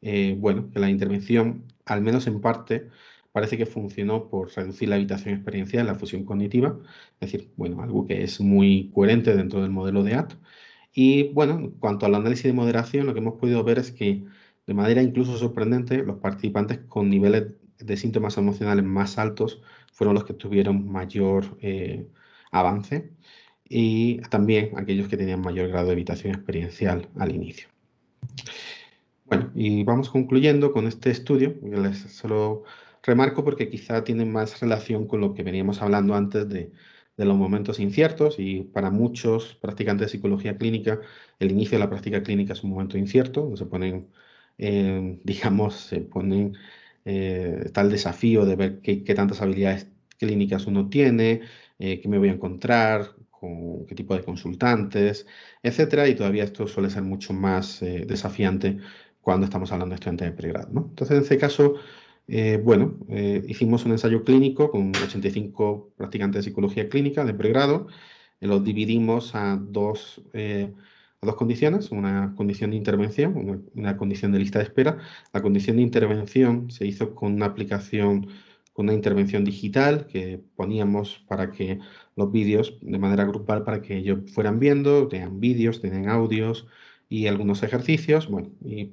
eh, bueno, que la intervención, al menos en parte, parece que funcionó por reducir la habitación experiencial, la fusión cognitiva, es decir, bueno, algo que es muy coherente dentro del modelo de AT. Y bueno, en cuanto al análisis de moderación, lo que hemos podido ver es que, de manera incluso sorprendente, los participantes con niveles de síntomas emocionales más altos fueron los que tuvieron mayor eh, avance y también aquellos que tenían mayor grado de evitación experiencial al inicio. Bueno, y vamos concluyendo con este estudio, les solo remarco porque quizá tiene más relación con lo que veníamos hablando antes de, los momentos inciertos y para muchos practicantes de psicología clínica, el inicio de la práctica clínica es un momento incierto, donde se ponen, eh, digamos, se ponen está eh, el desafío de ver qué, tantas habilidades clínicas uno tiene, eh, qué me voy a encontrar, con qué tipo de consultantes, etcétera, y todavía esto suele ser mucho más eh, desafiante cuando estamos hablando de estudiantes de pregrado. Entonces, en ese caso, bueno, hicimos un ensayo clínico con 85 practicantes de psicología clínica de pregrado, los dividimos a dos dos condiciones, una condición de intervención, una, condición de lista de espera. La condición de intervención se hizo con una aplicación, con una intervención digital que poníamos para que los vídeos de manera grupal, para que ellos fueran viendo, tenían vídeos, tenían audios y algunos ejercicios. Bueno, y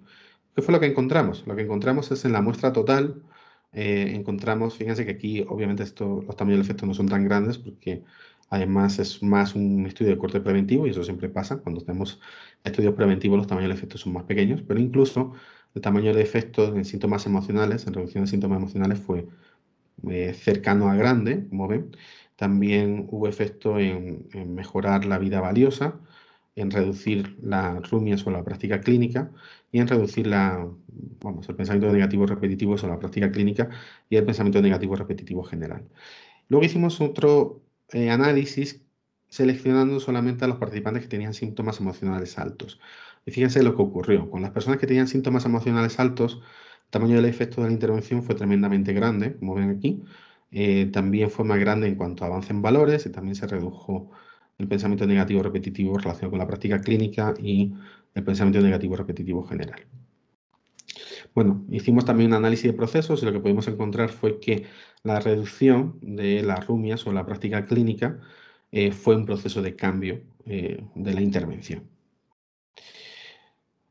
¿qué fue lo que encontramos? Lo que encontramos es en la muestra total, eh, encontramos, fíjense que aquí obviamente esto, los tamaños del efecto no son tan grandes porque Además, es más un estudio de corte preventivo y eso siempre pasa. Cuando tenemos estudios preventivos, los tamaños de efectos son más pequeños, pero incluso el tamaño de efectos en síntomas emocionales, en reducción de síntomas emocionales, fue eh, cercano a grande, como ven. También hubo efecto en, mejorar la vida valiosa, en reducir la rumia o la práctica clínica y en reducir la, vamos, el pensamiento negativo repetitivo sobre la práctica clínica y el pensamiento negativo repetitivo general. Luego hicimos otro eh, análisis seleccionando solamente a los participantes que tenían síntomas emocionales altos. Y fíjense lo que ocurrió. Con las personas que tenían síntomas emocionales altos, el tamaño del efecto de la intervención fue tremendamente grande, como ven aquí. Eh, también fue más grande en cuanto a avance en valores y también se redujo el pensamiento negativo repetitivo relacionado con la práctica clínica y el pensamiento negativo repetitivo general. Bueno, hicimos también un análisis de procesos y lo que pudimos encontrar fue que la reducción de las rumias o la práctica clínica eh, fue un proceso de cambio eh, de la intervención.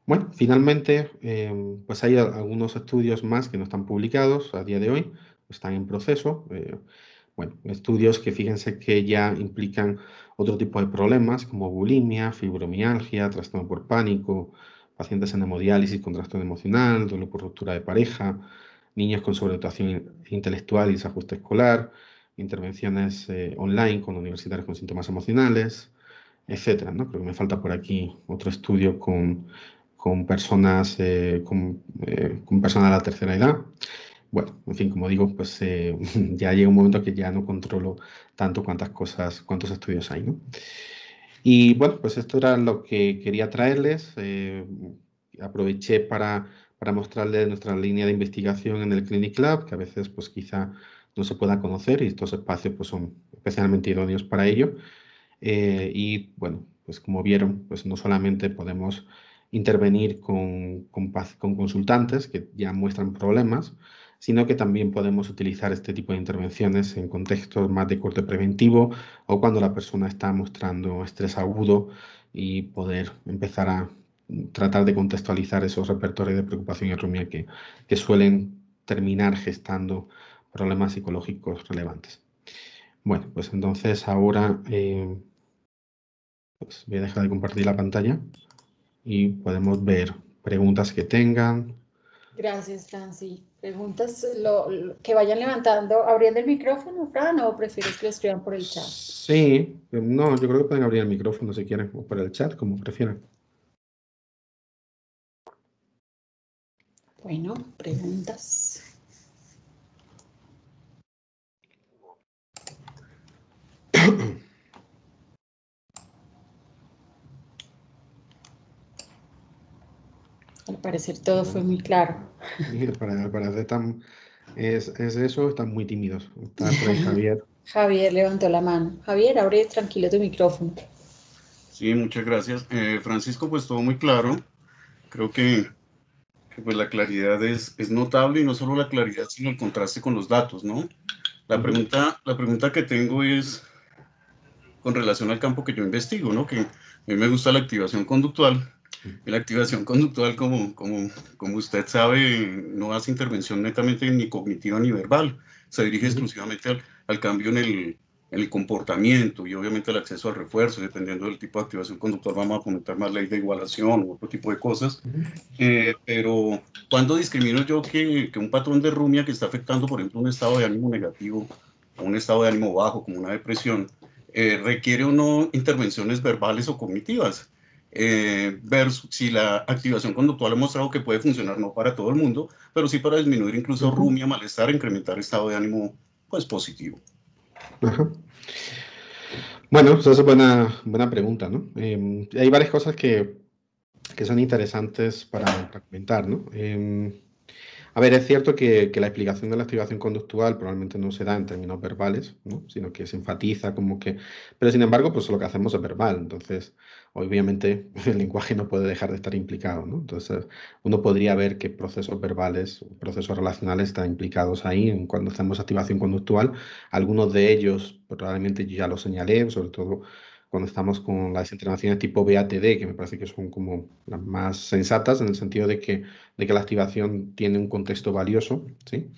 Bueno, finalmente, eh, pues hay algunos estudios más que no están publicados a día de hoy, están en proceso. bueno, estudios que fíjense que ya implican otro tipo de problemas como bulimia, fibromialgia, trastorno por pánico, pacientes en hemodiálisis con trastorno emocional, dolor por ruptura de pareja, niños con sobredotación intelectual y desajuste escolar, intervenciones eh, online con universitarios con síntomas emocionales, etc. ¿no? Creo que me falta por aquí otro estudio con, personas eh, eh, personas de la tercera edad. Bueno, en fin, como digo, pues ya llega un momento que ya no controlo tanto cuántas cosas, cuántos estudios hay, ¿no? Y bueno, pues esto era lo que quería traerles. Eh, aproveché para, mostrarles nuestra línea de investigación en el Clinic Lab, que a veces pues quizá no se pueda conocer y estos espacios pues son especialmente idóneos para ello. Eh, y bueno, pues como vieron, pues no solamente podemos intervenir con, con, con consultantes que ya muestran problemas, sino que también podemos utilizar este tipo de intervenciones en contextos más de corte preventivo o cuando la persona está mostrando estrés agudo y poder empezar a tratar de contextualizar esos repertorios de preocupación y que, suelen terminar gestando problemas psicológicos relevantes. Bueno, pues entonces ahora eh, pues voy a dejar de compartir la pantalla y podemos ver preguntas que tengan. Gracias, Francis preguntas lo, que vayan levantando, abriendo el micrófono, Fran, o prefieres que lo escriban por el chat? Sí, no, yo creo que pueden abrir el micrófono si quieren, o por el chat, como prefieran. Bueno, preguntas. Al parecer todo fue muy claro. Para al parecer es, eso, están muy tímidos. Javier. levantó la mano. Javier, abre tranquilo tu micrófono. Sí, muchas gracias. Eh, Francisco, pues todo muy claro. Creo que, pues la claridad es, es, notable y no solo la claridad, sino el contraste con los datos, ¿no? La pregunta, la pregunta que tengo es con relación al campo que yo investigo, ¿no? Que a mí me gusta la activación conductual, la activación conductual, como, usted sabe, no hace intervención netamente ni cognitiva ni verbal, se dirige exclusivamente al, cambio en el, comportamiento y obviamente el acceso al refuerzo, dependiendo del tipo de activación conductual, vamos a comentar más ley de igualación u otro tipo de cosas. Eh, pero, ¿cuándo discrimino yo que, un patrón de rumia que está afectando, por ejemplo, un estado de ánimo negativo o un estado de ánimo bajo, como una depresión, eh, requiere o no intervenciones verbales o cognitivas? Eh, ver si la activación conductual ha mostrado que puede funcionar no para todo el mundo, pero sí para disminuir incluso rumia, malestar, incrementar estado de ánimo pues positivo. Bueno, pues, esa es buena, buena pregunta, ¿no? Em, hay varias cosas que, que son interesantes para, comentar, ¿no? Em, a ver, es cierto que, que, la explicación de la activación conductual probablemente no se da en términos verbales, ¿no? sino que se enfatiza como que... Pero sin embargo, pues lo que hacemos es verbal. Entonces, obviamente el lenguaje no puede dejar de estar implicado, Entonces, uno podría ver qué procesos verbales, procesos relacionales están implicados ahí cuando hacemos activación conductual. Algunos de ellos probablemente ya lo señalé, sobre todo cuando estamos con las intervenciones tipo BATD, que me parece que son como las más sensatas en el sentido de que, de que la activación tiene un contexto valioso, ¿sí?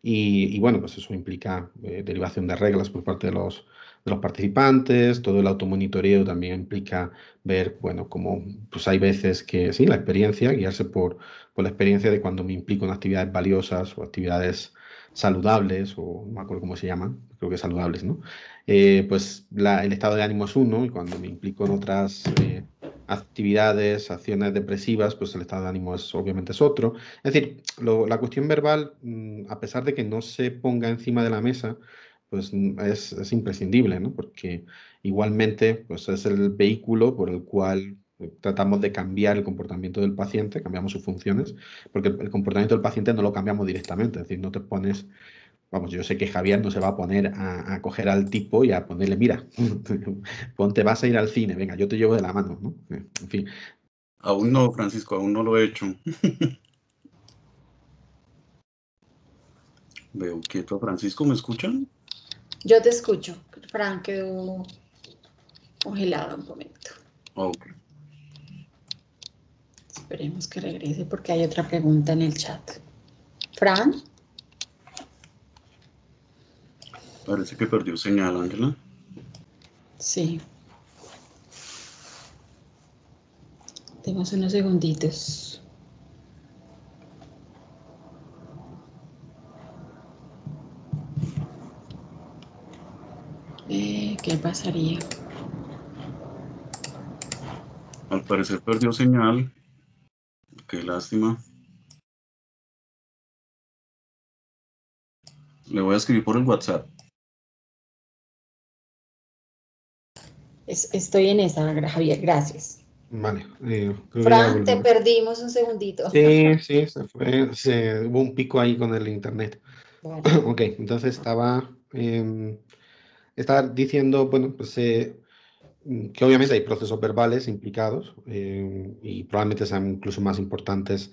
Y, bueno, pues eso implica eh, derivación de reglas por parte de los los participantes, todo el automonitoreo también implica ver, bueno, como pues hay veces que sí, la experiencia, guiarse por, por la experiencia de cuando me implico en actividades valiosas o actividades saludables, o no me acuerdo cómo se llaman, creo que saludables, ¿no? Eh, pues el estado de ánimo es uno, y cuando me implico en otras eh, actividades, acciones depresivas, pues el estado de ánimo es, obviamente es otro. Es decir, la cuestión verbal, mm, a pesar de que no se ponga encima de la mesa, pues mm, es, imprescindible, ¿no? Porque igualmente, pues es el vehículo por el cual eh, tratamos de cambiar el comportamiento del paciente, cambiamos sus funciones, porque el comportamiento del paciente no lo cambiamos directamente, es decir, no te pones, vamos, yo sé que Javier no se va a poner a, coger al tipo y a ponerle, mira, ponte, vas a ir al cine, venga, yo te llevo de la mano, ¿no? Eh, en fin. Aún no, Francisco, aún no lo he hecho. Veo quieto Francisco, ¿me escuchan? Yo te escucho. Fran quedó congelado un momento. Ok. Esperemos que regrese porque hay otra pregunta en el chat. Fran. Parece que perdió señal, Ángela. Sí. Tenemos unos segunditos. pasaría? Al parecer perdió señal. Qué lástima. Le voy a escribir por el WhatsApp. estoy en esa, Javier, gracias. Vale. Eh, Fran, te perdimos un segundito. Sí, sí, se fue. Se, hubo un pico ahí con el internet. ok, entonces estaba. Em, estar diciendo, bueno, pues eh, que obviamente hay procesos verbales implicados eh, y probablemente sean incluso más importantes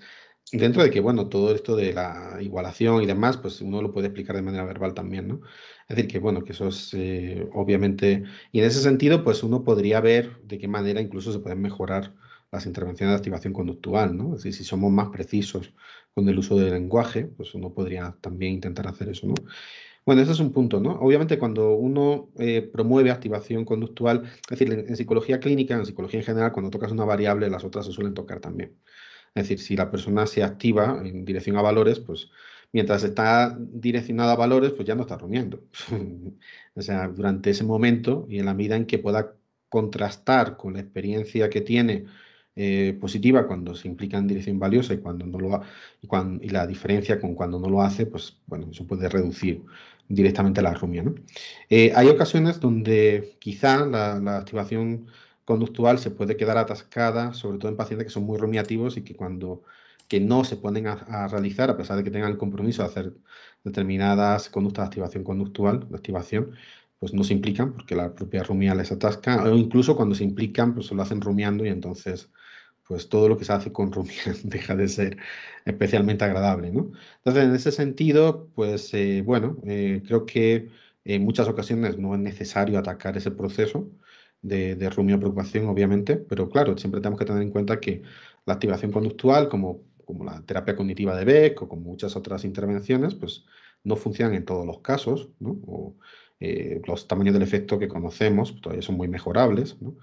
dentro de que, bueno, todo esto de la igualación y demás, pues uno lo puede explicar de manera verbal también, ¿no? Es decir, que, bueno, que eso es eh, obviamente, y en ese sentido, pues uno podría ver de qué manera incluso se pueden mejorar las intervenciones de activación conductual, ¿no? Es si somos más precisos con el uso del lenguaje, pues uno podría también intentar hacer eso, ¿no? Bueno, ese es un punto, ¿no? Obviamente cuando uno eh, promueve activación conductual, es decir, en, psicología clínica, en psicología en general, cuando tocas una variable, las otras se suelen tocar también. Es decir, si la persona se activa en dirección a valores, pues mientras está direccionada a valores, pues ya no está rumiando. o sea, durante ese momento y en la medida en que pueda contrastar con la experiencia que tiene eh, positiva cuando se implica en dirección valiosa y cuando no lo y la diferencia con cuando no lo hace, pues bueno, eso puede reducir directamente a la rumia. Eh, hay ocasiones donde quizá la, activación conductual se puede quedar atascada, sobre todo en pacientes que son muy rumiativos y que cuando que no se ponen a, realizar, a pesar de que tengan el compromiso de hacer determinadas conductas de activación conductual, activación, pues no se implican porque la propia rumia les atasca, o incluso cuando se implican, pues lo hacen rumiando y entonces pues todo lo que se hace con rumia deja de ser especialmente agradable, ¿no? Entonces, en ese sentido, pues eh, bueno, eh, creo que en muchas ocasiones no es necesario atacar ese proceso de, de rumio preocupación, obviamente, pero claro, siempre tenemos que tener en cuenta que la activación conductual, como, como la terapia cognitiva de Beck o como muchas otras intervenciones, pues no funcionan en todos los casos, ¿no? Eh, los tamaños del efecto que conocemos todavía son muy mejorables, ¿no?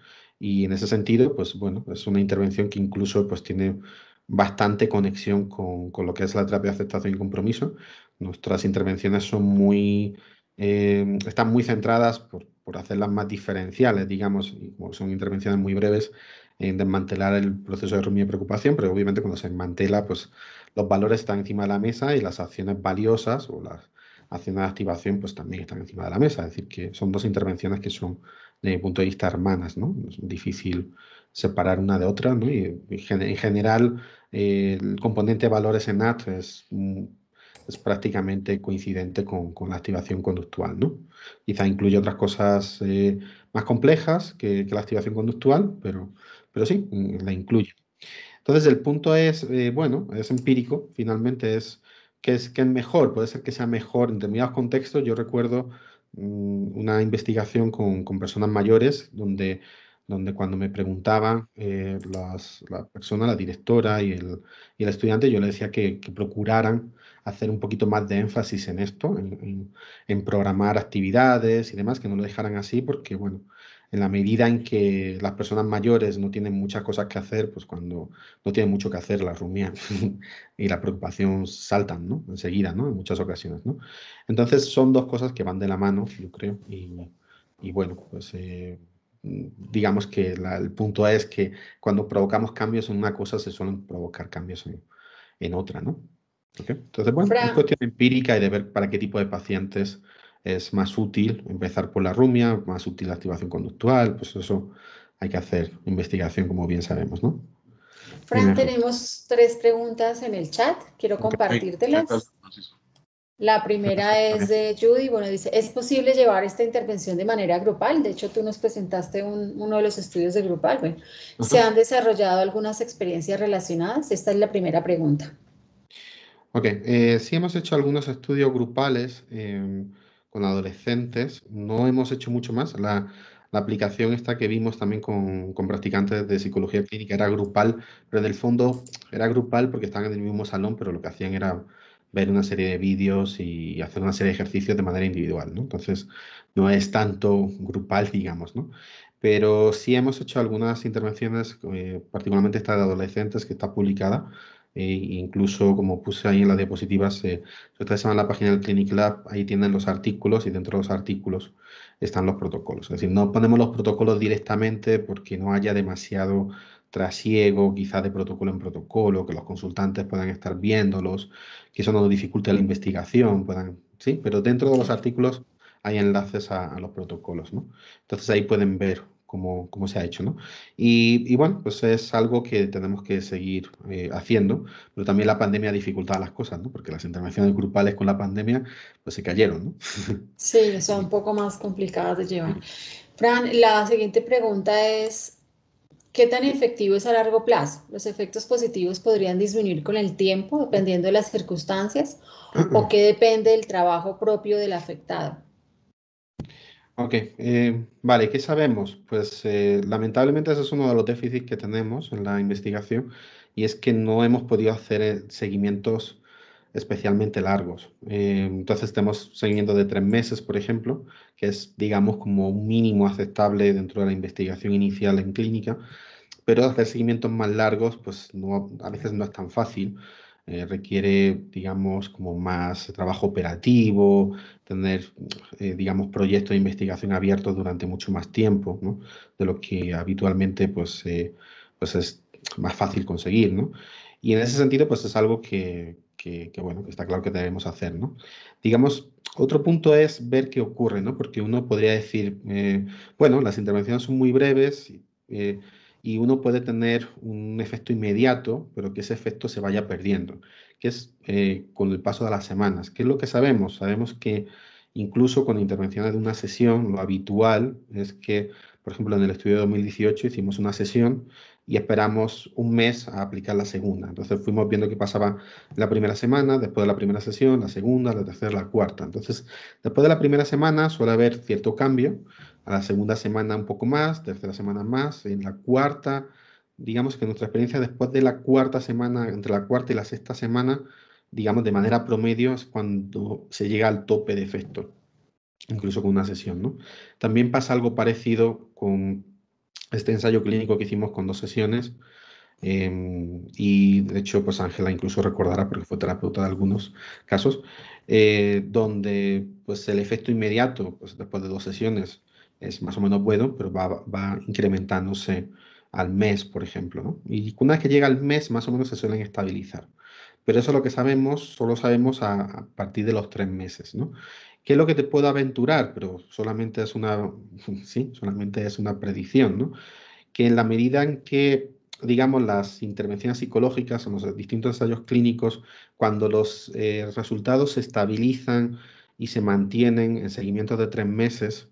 Y en ese sentido, pues bueno, es una intervención que incluso pues tiene bastante conexión con, lo que es la terapia de aceptación y compromiso. Nuestras intervenciones son muy, eh, están muy centradas por, hacerlas más diferenciales, digamos, y como son intervenciones muy breves, en desmantelar el proceso de rumiar y preocupación, pero obviamente cuando se desmantela, pues los valores están encima de la mesa y las acciones valiosas o las acciones de activación, pues también están encima de la mesa. Es decir, que son dos intervenciones que son desde mi punto de vista, hermanas, ¿no? Es difícil separar una de otra, ¿no? Y en general, eh, el componente de valores en NAT es, mm, es prácticamente coincidente con, la activación conductual, ¿no? Quizá incluye otras cosas eh, más complejas que, la activación conductual, pero, pero sí, mm, la incluye. Entonces, el punto es, eh, bueno, es empírico, finalmente es que es, que es mejor, puede ser que sea mejor en determinados contextos. Yo recuerdo una investigación con, personas mayores donde, donde cuando me preguntaban eh, las, la persona, la directora y el, y el estudiante, yo le decía que, procuraran hacer un poquito más de énfasis en esto, en, programar actividades y demás, que no lo dejaran así porque, bueno, en la medida en que las personas mayores no tienen muchas cosas que hacer, pues cuando no tienen mucho que hacer, la rumia y la preocupación saltan, ¿no? Enseguida, ¿no? En muchas ocasiones, ¿no? Entonces son dos cosas que van de la mano, yo creo, y, y bueno, pues... Eh, digamos que el punto es que cuando provocamos cambios en una cosa se suelen provocar cambios en, otra, ¿no? Entonces, bueno, es cuestión empírica y de ver para qué tipo de pacientes es más útil empezar por la rumia, más útil la activación conductual, pues eso hay que hacer investigación, como bien sabemos, ¿no? Fran, tenemos tres preguntas en el chat, quiero compartírtelas. La primera es de Judy, bueno, dice, ¿es posible llevar esta intervención de manera grupal? De hecho, tú nos presentaste uno de los estudios de grupal, ¿se han desarrollado algunas experiencias relacionadas? Esta es la primera pregunta. Ok, eh, sí hemos hecho algunos estudios grupales, em, con adolescentes. No hemos hecho mucho más. La, aplicación esta que vimos también con, practicantes de psicología clínica era grupal, pero en el fondo era grupal porque estaban en el mismo salón, pero lo que hacían era ver una serie de vídeos y hacer una serie de ejercicios de manera individual, ¿no? Entonces, no es tanto grupal, digamos, ¿no? Pero sí hemos hecho algunas intervenciones, eh, particularmente esta de adolescentes que está publicada, e incluso, como puse ahí en la diapositiva, si eh, ustedes se van a la página del Clinic Lab, ahí tienen los artículos y dentro de los artículos están los protocolos. Es decir, no ponemos los protocolos directamente porque no haya demasiado trasiego, quizás de protocolo en protocolo, que los consultantes puedan estar viéndolos, que eso no dificulte la investigación, puedan, sí, pero dentro de los artículos hay enlaces a, a los protocolos, ¿no? Entonces ahí pueden ver como, se ha hecho, ¿no? Y, y, bueno, pues es algo que tenemos que seguir eh, haciendo, pero también la pandemia dificultado las cosas, ¿no? Porque las intervenciones grupales con la pandemia, pues se cayeron, ¿no? Sí, son un poco más complicadas de llevar. Fran, la siguiente pregunta es, ¿Qué tan efectivo es a largo plazo? ¿Los efectos positivos podrían disminuir con el tiempo dependiendo de las circunstancias? ¿O qué depende del trabajo propio del afectado? Ok, eh, vale, ¿qué sabemos? Pues eh, lamentablemente ese es uno de los déficits que tenemos en la investigación y es que no hemos podido hacer eh, seguimientos especialmente largos. entonces tenemos seguimiento de tres meses, por ejemplo, que es, digamos, como un mínimo aceptable dentro de la investigación inicial en clínica, pero hacer seguimientos más largos, pues no, a veces no es tan fácil. requiere, digamos, como más trabajo operativo, tener, eh, digamos, proyectos de investigación abiertos durante mucho más tiempo, De lo que habitualmente, pues, eh, pues es más fácil conseguir, Y en ese sentido, pues es algo que, que, bueno, que está claro que debemos hacer, ¿no? Digamos, otro punto es ver qué ocurre, ¿no? Porque uno podría decir, eh, bueno, las intervenciones son muy breves y uno puede tener un efecto inmediato, pero que ese efecto se vaya perdiendo que es eh, con el paso de las semanas. ¿Qué es lo que sabemos? Sabemos que incluso con intervenciones de una sesión, lo habitual es que, por ejemplo, en el estudio de 2018 hicimos una sesión y esperamos un mes a aplicar la segunda. Entonces fuimos viendo qué pasaba la primera semana, después de la primera sesión, la segunda, la tercera, la cuarta. Entonces, después de la primera semana suele haber cierto cambio, a la segunda semana un poco más, tercera semana más, en la cuarta digamos que nuestra experiencia después de la cuarta semana, entre la cuarta y la sexta semana, digamos de manera promedio es cuando se llega al tope de efecto, incluso con una sesión. ¿no? También pasa algo parecido con este ensayo clínico que hicimos con dos sesiones. Em, y de hecho, pues Ángela incluso recordará, porque fue terapeuta de algunos casos, eh, donde pues el efecto inmediato, pues después de dos sesiones, es más o menos bueno, pero va, va incrementándose al mes, por ejemplo. ¿no? Y una vez que llega al mes, más o menos se suelen estabilizar. Pero eso es lo que sabemos, solo sabemos a, partir de los tres meses. ¿no? ¿Qué es lo que te puedo aventurar? Pero solamente es una, sí, solamente es una predicción, ¿no? que en la medida en que digamos, las intervenciones psicológicas o los distintos ensayos clínicos, cuando los eh, resultados se estabilizan y se mantienen en seguimiento de tres meses,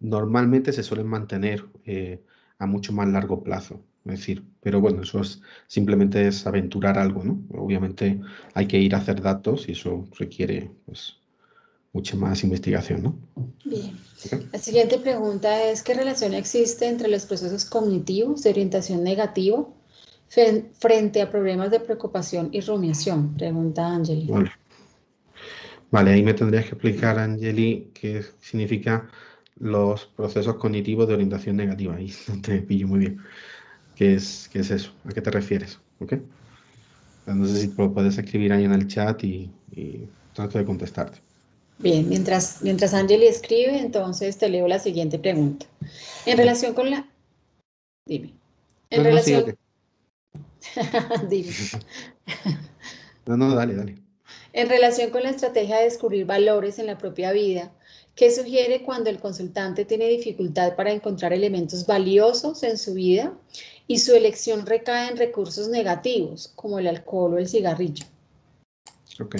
normalmente se suelen mantener eh, a mucho más largo plazo. Es decir, pero bueno, eso es simplemente es aventurar algo, ¿no? Obviamente hay que ir a hacer datos y eso requiere pues, mucha más investigación, ¿no? Bien. La siguiente pregunta es, ¿qué relación existe entre los procesos cognitivos de orientación negativo frente a problemas de preocupación y rumiación? Pregunta Angeli. Vale. vale, ahí me tendrías que explicar, Angeli, qué significa los procesos cognitivos de orientación negativa. Ahí te pillo muy bien. ¿Qué es, eso? ¿A qué te refieres? No sé si puedes escribir ahí en el chat y, trato de contestarte. Bien, mientras, mientras Angeli escribe, entonces te leo la siguiente pregunta. En relación con la... Dime. En relación... Dime. no, no, dale, dale. En relación con la estrategia de descubrir valores en la propia vida, ¿Qué sugiere cuando el consultante tiene dificultad para encontrar elementos valiosos en su vida y su elección recae en recursos negativos, como el alcohol o el cigarrillo? Ok.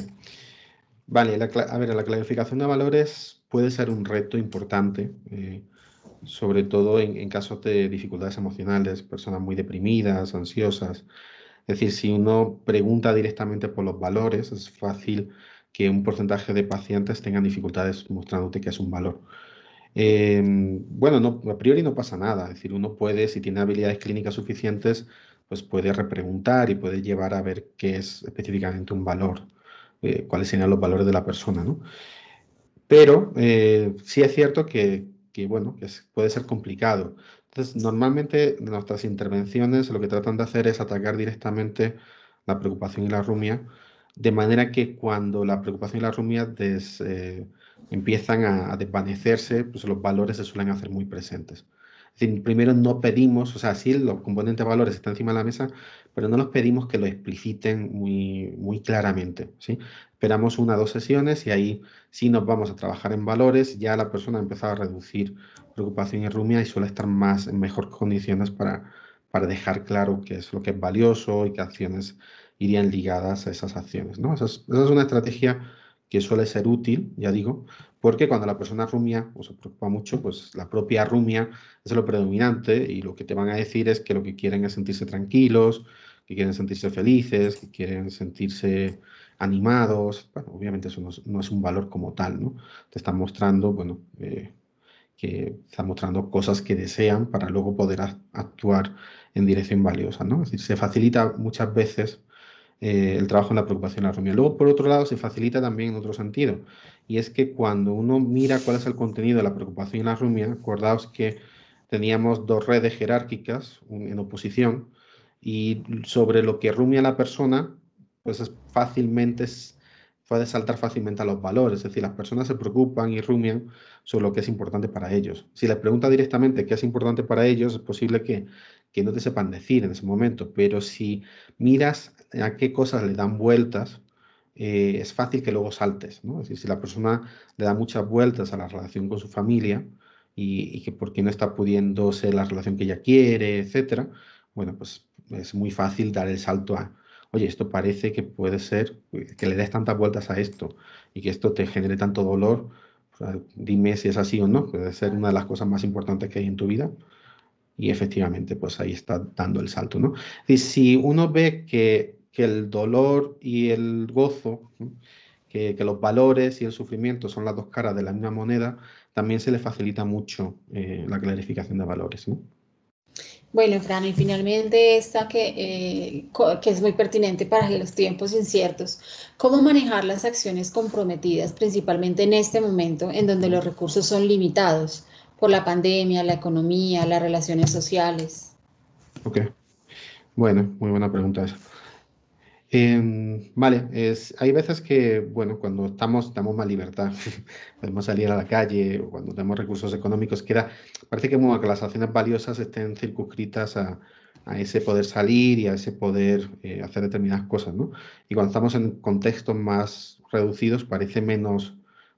Vale, a ver, la clarificación de valores puede ser un reto importante, eh, sobre todo en, en, casos de dificultades emocionales, personas muy deprimidas, ansiosas. Es decir, si uno pregunta directamente por los valores, es fácil que un porcentaje de pacientes tengan dificultades mostrándote que es un valor. Em, bueno, a priori no pasa nada, es decir, uno puede, si tiene habilidades clínicas suficientes, pues puede repreguntar y puede llevar a ver qué es específicamente un valor, eh, cuáles serían los valores de la persona, ¿no? Pero eh, sí es cierto que, bueno, puede ser complicado. Entonces, normalmente nuestras intervenciones lo que tratan de hacer es atacar directamente la preocupación y la rumia, de manera que cuando la preocupación y la rumia eh, empiezan a, desvanecerse, pues los valores se suelen hacer muy presentes. primero no pedimos, o sea, sí, los componentes de valores está encima de la mesa, pero no los pedimos que lo expliciten muy, muy claramente. ¿sí? Esperamos una o dos sesiones y ahí sí nos vamos a trabajar en valores, ya la persona ha empezado a reducir preocupación y rumia y suele estar más en mejores condiciones para, para dejar claro qué es lo que es valioso y qué acciones irían ligadas a esas acciones. ¿no? Esa, es, una estrategia que suele ser útil, ya digo, porque cuando la persona rumia o se preocupa mucho, pues la propia rumia es lo predominante y lo que te van a decir es que lo que quieren es sentirse tranquilos, que quieren sentirse felices, que quieren sentirse animados. obviamente eso no es, un valor como tal, ¿no? Te están mostrando, bueno, eh, que están mostrando cosas que desean para luego poder actuar en dirección valiosa, ¿no? Es decir, se facilita muchas veces eh, el trabajo en la preocupación y la rumia. Luego, por otro lado, se facilita también en otro sentido, y es que cuando uno mira cuál es el contenido de la preocupación y la rumia, acordaos que teníamos dos redes jerárquicas en oposición, y sobre lo que rumia la persona, pues es fácilmente puede saltar fácilmente a los valores, es decir, las personas se preocupan y rumian sobre lo que es importante para ellos. Si les preguntas directamente qué es importante para ellos, es posible que, que no te sepan decir en ese momento, pero si miras a qué cosas le dan vueltas, eh, es fácil que luego saltes. ¿no? Es decir, si la persona le da muchas vueltas a la relación con su familia y, que que qué no está pudiendo ser la relación que ella quiere, etcétera, bueno, pues es muy fácil dar el salto a, oye, esto parece que puede ser, eh, que le des tantas vueltas a esto y que esto te genere tanto dolor, dime si es así o no, puede ser una de las cosas más importantes que hay en tu vida. Y efectivamente, pues ahí está dando el salto, ¿no? Y si uno ve que, el dolor y el gozo, que, los valores y el sufrimiento son las dos caras de la misma moneda, también se le facilita mucho eh, la clarificación de valores, ¿no? Bueno, Fran, y finalmente esta eh, que, es muy pertinente para los tiempos inciertos, ¿cómo manejar las acciones comprometidas principalmente en este momento en donde los recursos son limitados por la pandemia, la economía, las relaciones sociales? Ok, bueno, muy buena pregunta esa. Em, vale, hay veces que, bueno, cuando estamos, damos más libertad, podemos salir a la calle o cuando tenemos recursos económicos, queda, parece que, que las acciones valiosas estén circunscritas a, ese poder salir y a ese poder eh, hacer determinadas cosas, ¿no? Y cuando estamos en contextos más reducidos parece menos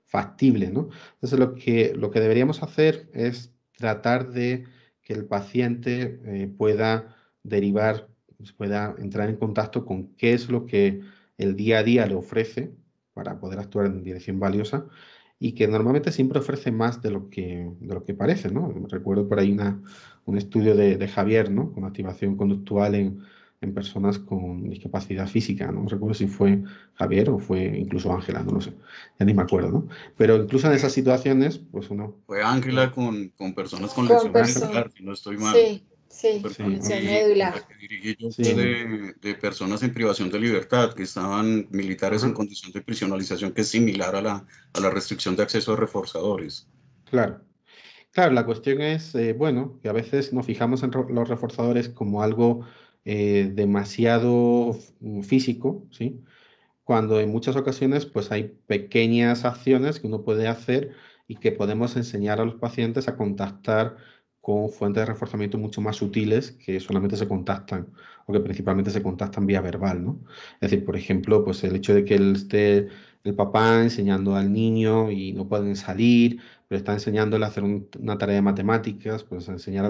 factible, ¿no? Entonces lo que, lo que deberíamos hacer es tratar de que el paciente eh, pueda derivar pues, pueda entrar en contacto con qué es lo que el día a día le ofrece para poder actuar en dirección valiosa y que normalmente siempre ofrece más de lo que, de lo que parece, ¿no? Recuerdo por ahí una, un estudio de, de, Javier, ¿no? Con activación conductual en, en personas con discapacidad física, ¿no? recuerdo si fue Javier o fue incluso Ángela, no lo sé, ya ni me acuerdo, ¿no? Pero incluso en esas situaciones, pues uno... Fue Ángela con, con, personas con, con si no estoy mal. Sí. Sí, sí. de, de, personas en privación de libertad que estaban militares en condición de prisionalización, que es similar a la, a la restricción de acceso a reforzadores. Claro. Claro, la cuestión es, eh, bueno, que a veces nos fijamos en los reforzadores como algo eh, demasiado mm, físico, ¿sí? Cuando en muchas ocasiones, pues hay pequeñas acciones que uno puede hacer y que podemos enseñar a los pacientes a contactar con fuentes de reforzamiento mucho más sutiles que solamente se contactan o que principalmente se contactan vía verbal, ¿no? Es decir, por ejemplo, pues el hecho de que esté el papá enseñando al niño y no pueden salir, pero está enseñándole a hacer una tarea de matemáticas, pues enseñar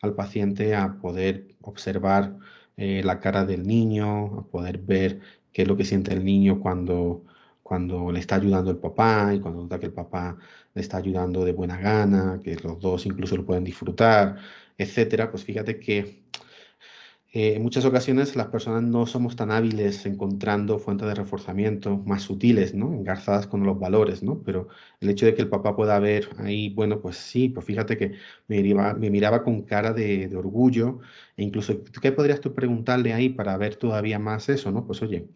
al, paciente a poder observar eh, la cara del niño, a poder ver qué es lo que siente el niño cuando cuando le está ayudando el papá y cuando nota que el papá le está ayudando de buena gana, que los dos incluso lo pueden disfrutar, etcétera, pues fíjate que eh, en muchas ocasiones las personas no somos tan hábiles encontrando fuentes de reforzamiento más sutiles, ¿no? Engarzadas con los valores, ¿no? Pero el hecho de que el papá pueda ver ahí, bueno, pues sí, pues fíjate que me, miraba, miraba con cara de, de, orgullo e incluso, ¿qué podrías tú preguntarle ahí para ver todavía más eso, ¿no? Pues oye,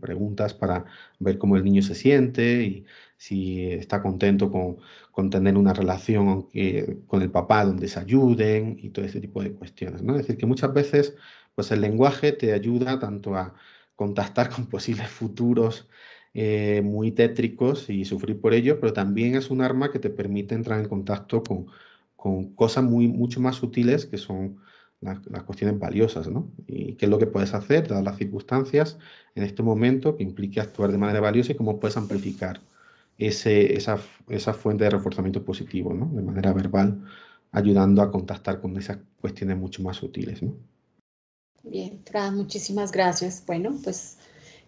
Preguntas para ver cómo el niño se siente y si está contento con, tener una relación eh, con el papá donde se ayuden y todo ese tipo de cuestiones, ¿no? Es decir, que muchas veces pues el lenguaje te ayuda tanto a contactar con posibles futuros eh, muy tétricos y sufrir por ello, pero también es un arma que te permite entrar en contacto con, con cosas muy, mucho más sutiles que son las, cuestiones valiosas, ¿no? Y qué es lo que puedes hacer, dadas las circunstancias, en este momento que implique actuar de manera valiosa y cómo puedes amplificar ese, esa, esa fuente de reforzamiento positivo, ¿no? De manera verbal, ayudando a contactar con esas cuestiones mucho más sutiles, ¿no? Bien, Fran, muchísimas gracias. Bueno, pues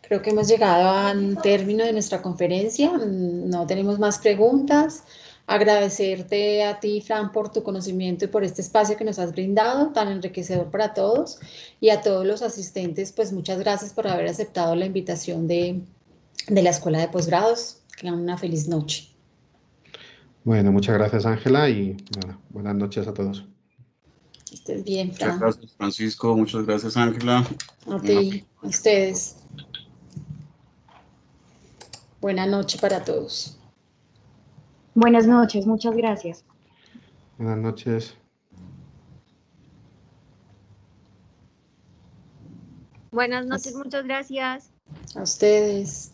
creo que hemos llegado al término de nuestra conferencia. No tenemos más preguntas agradecerte a ti, Fran, por tu conocimiento y por este espacio que nos has brindado, tan enriquecedor para todos, y a todos los asistentes, pues muchas gracias por haber aceptado la invitación de, la Escuela de Posgrados. Que tengan una feliz noche. Bueno, muchas gracias, Ángela, y buenas noches a todos. bien, Muchas gracias, Francisco. Muchas gracias, Ángela. A ti, a ustedes. Buenas noches para todos. Buenas noches, muchas gracias. Buenas noches. Buenas noches, muchas gracias. A ustedes.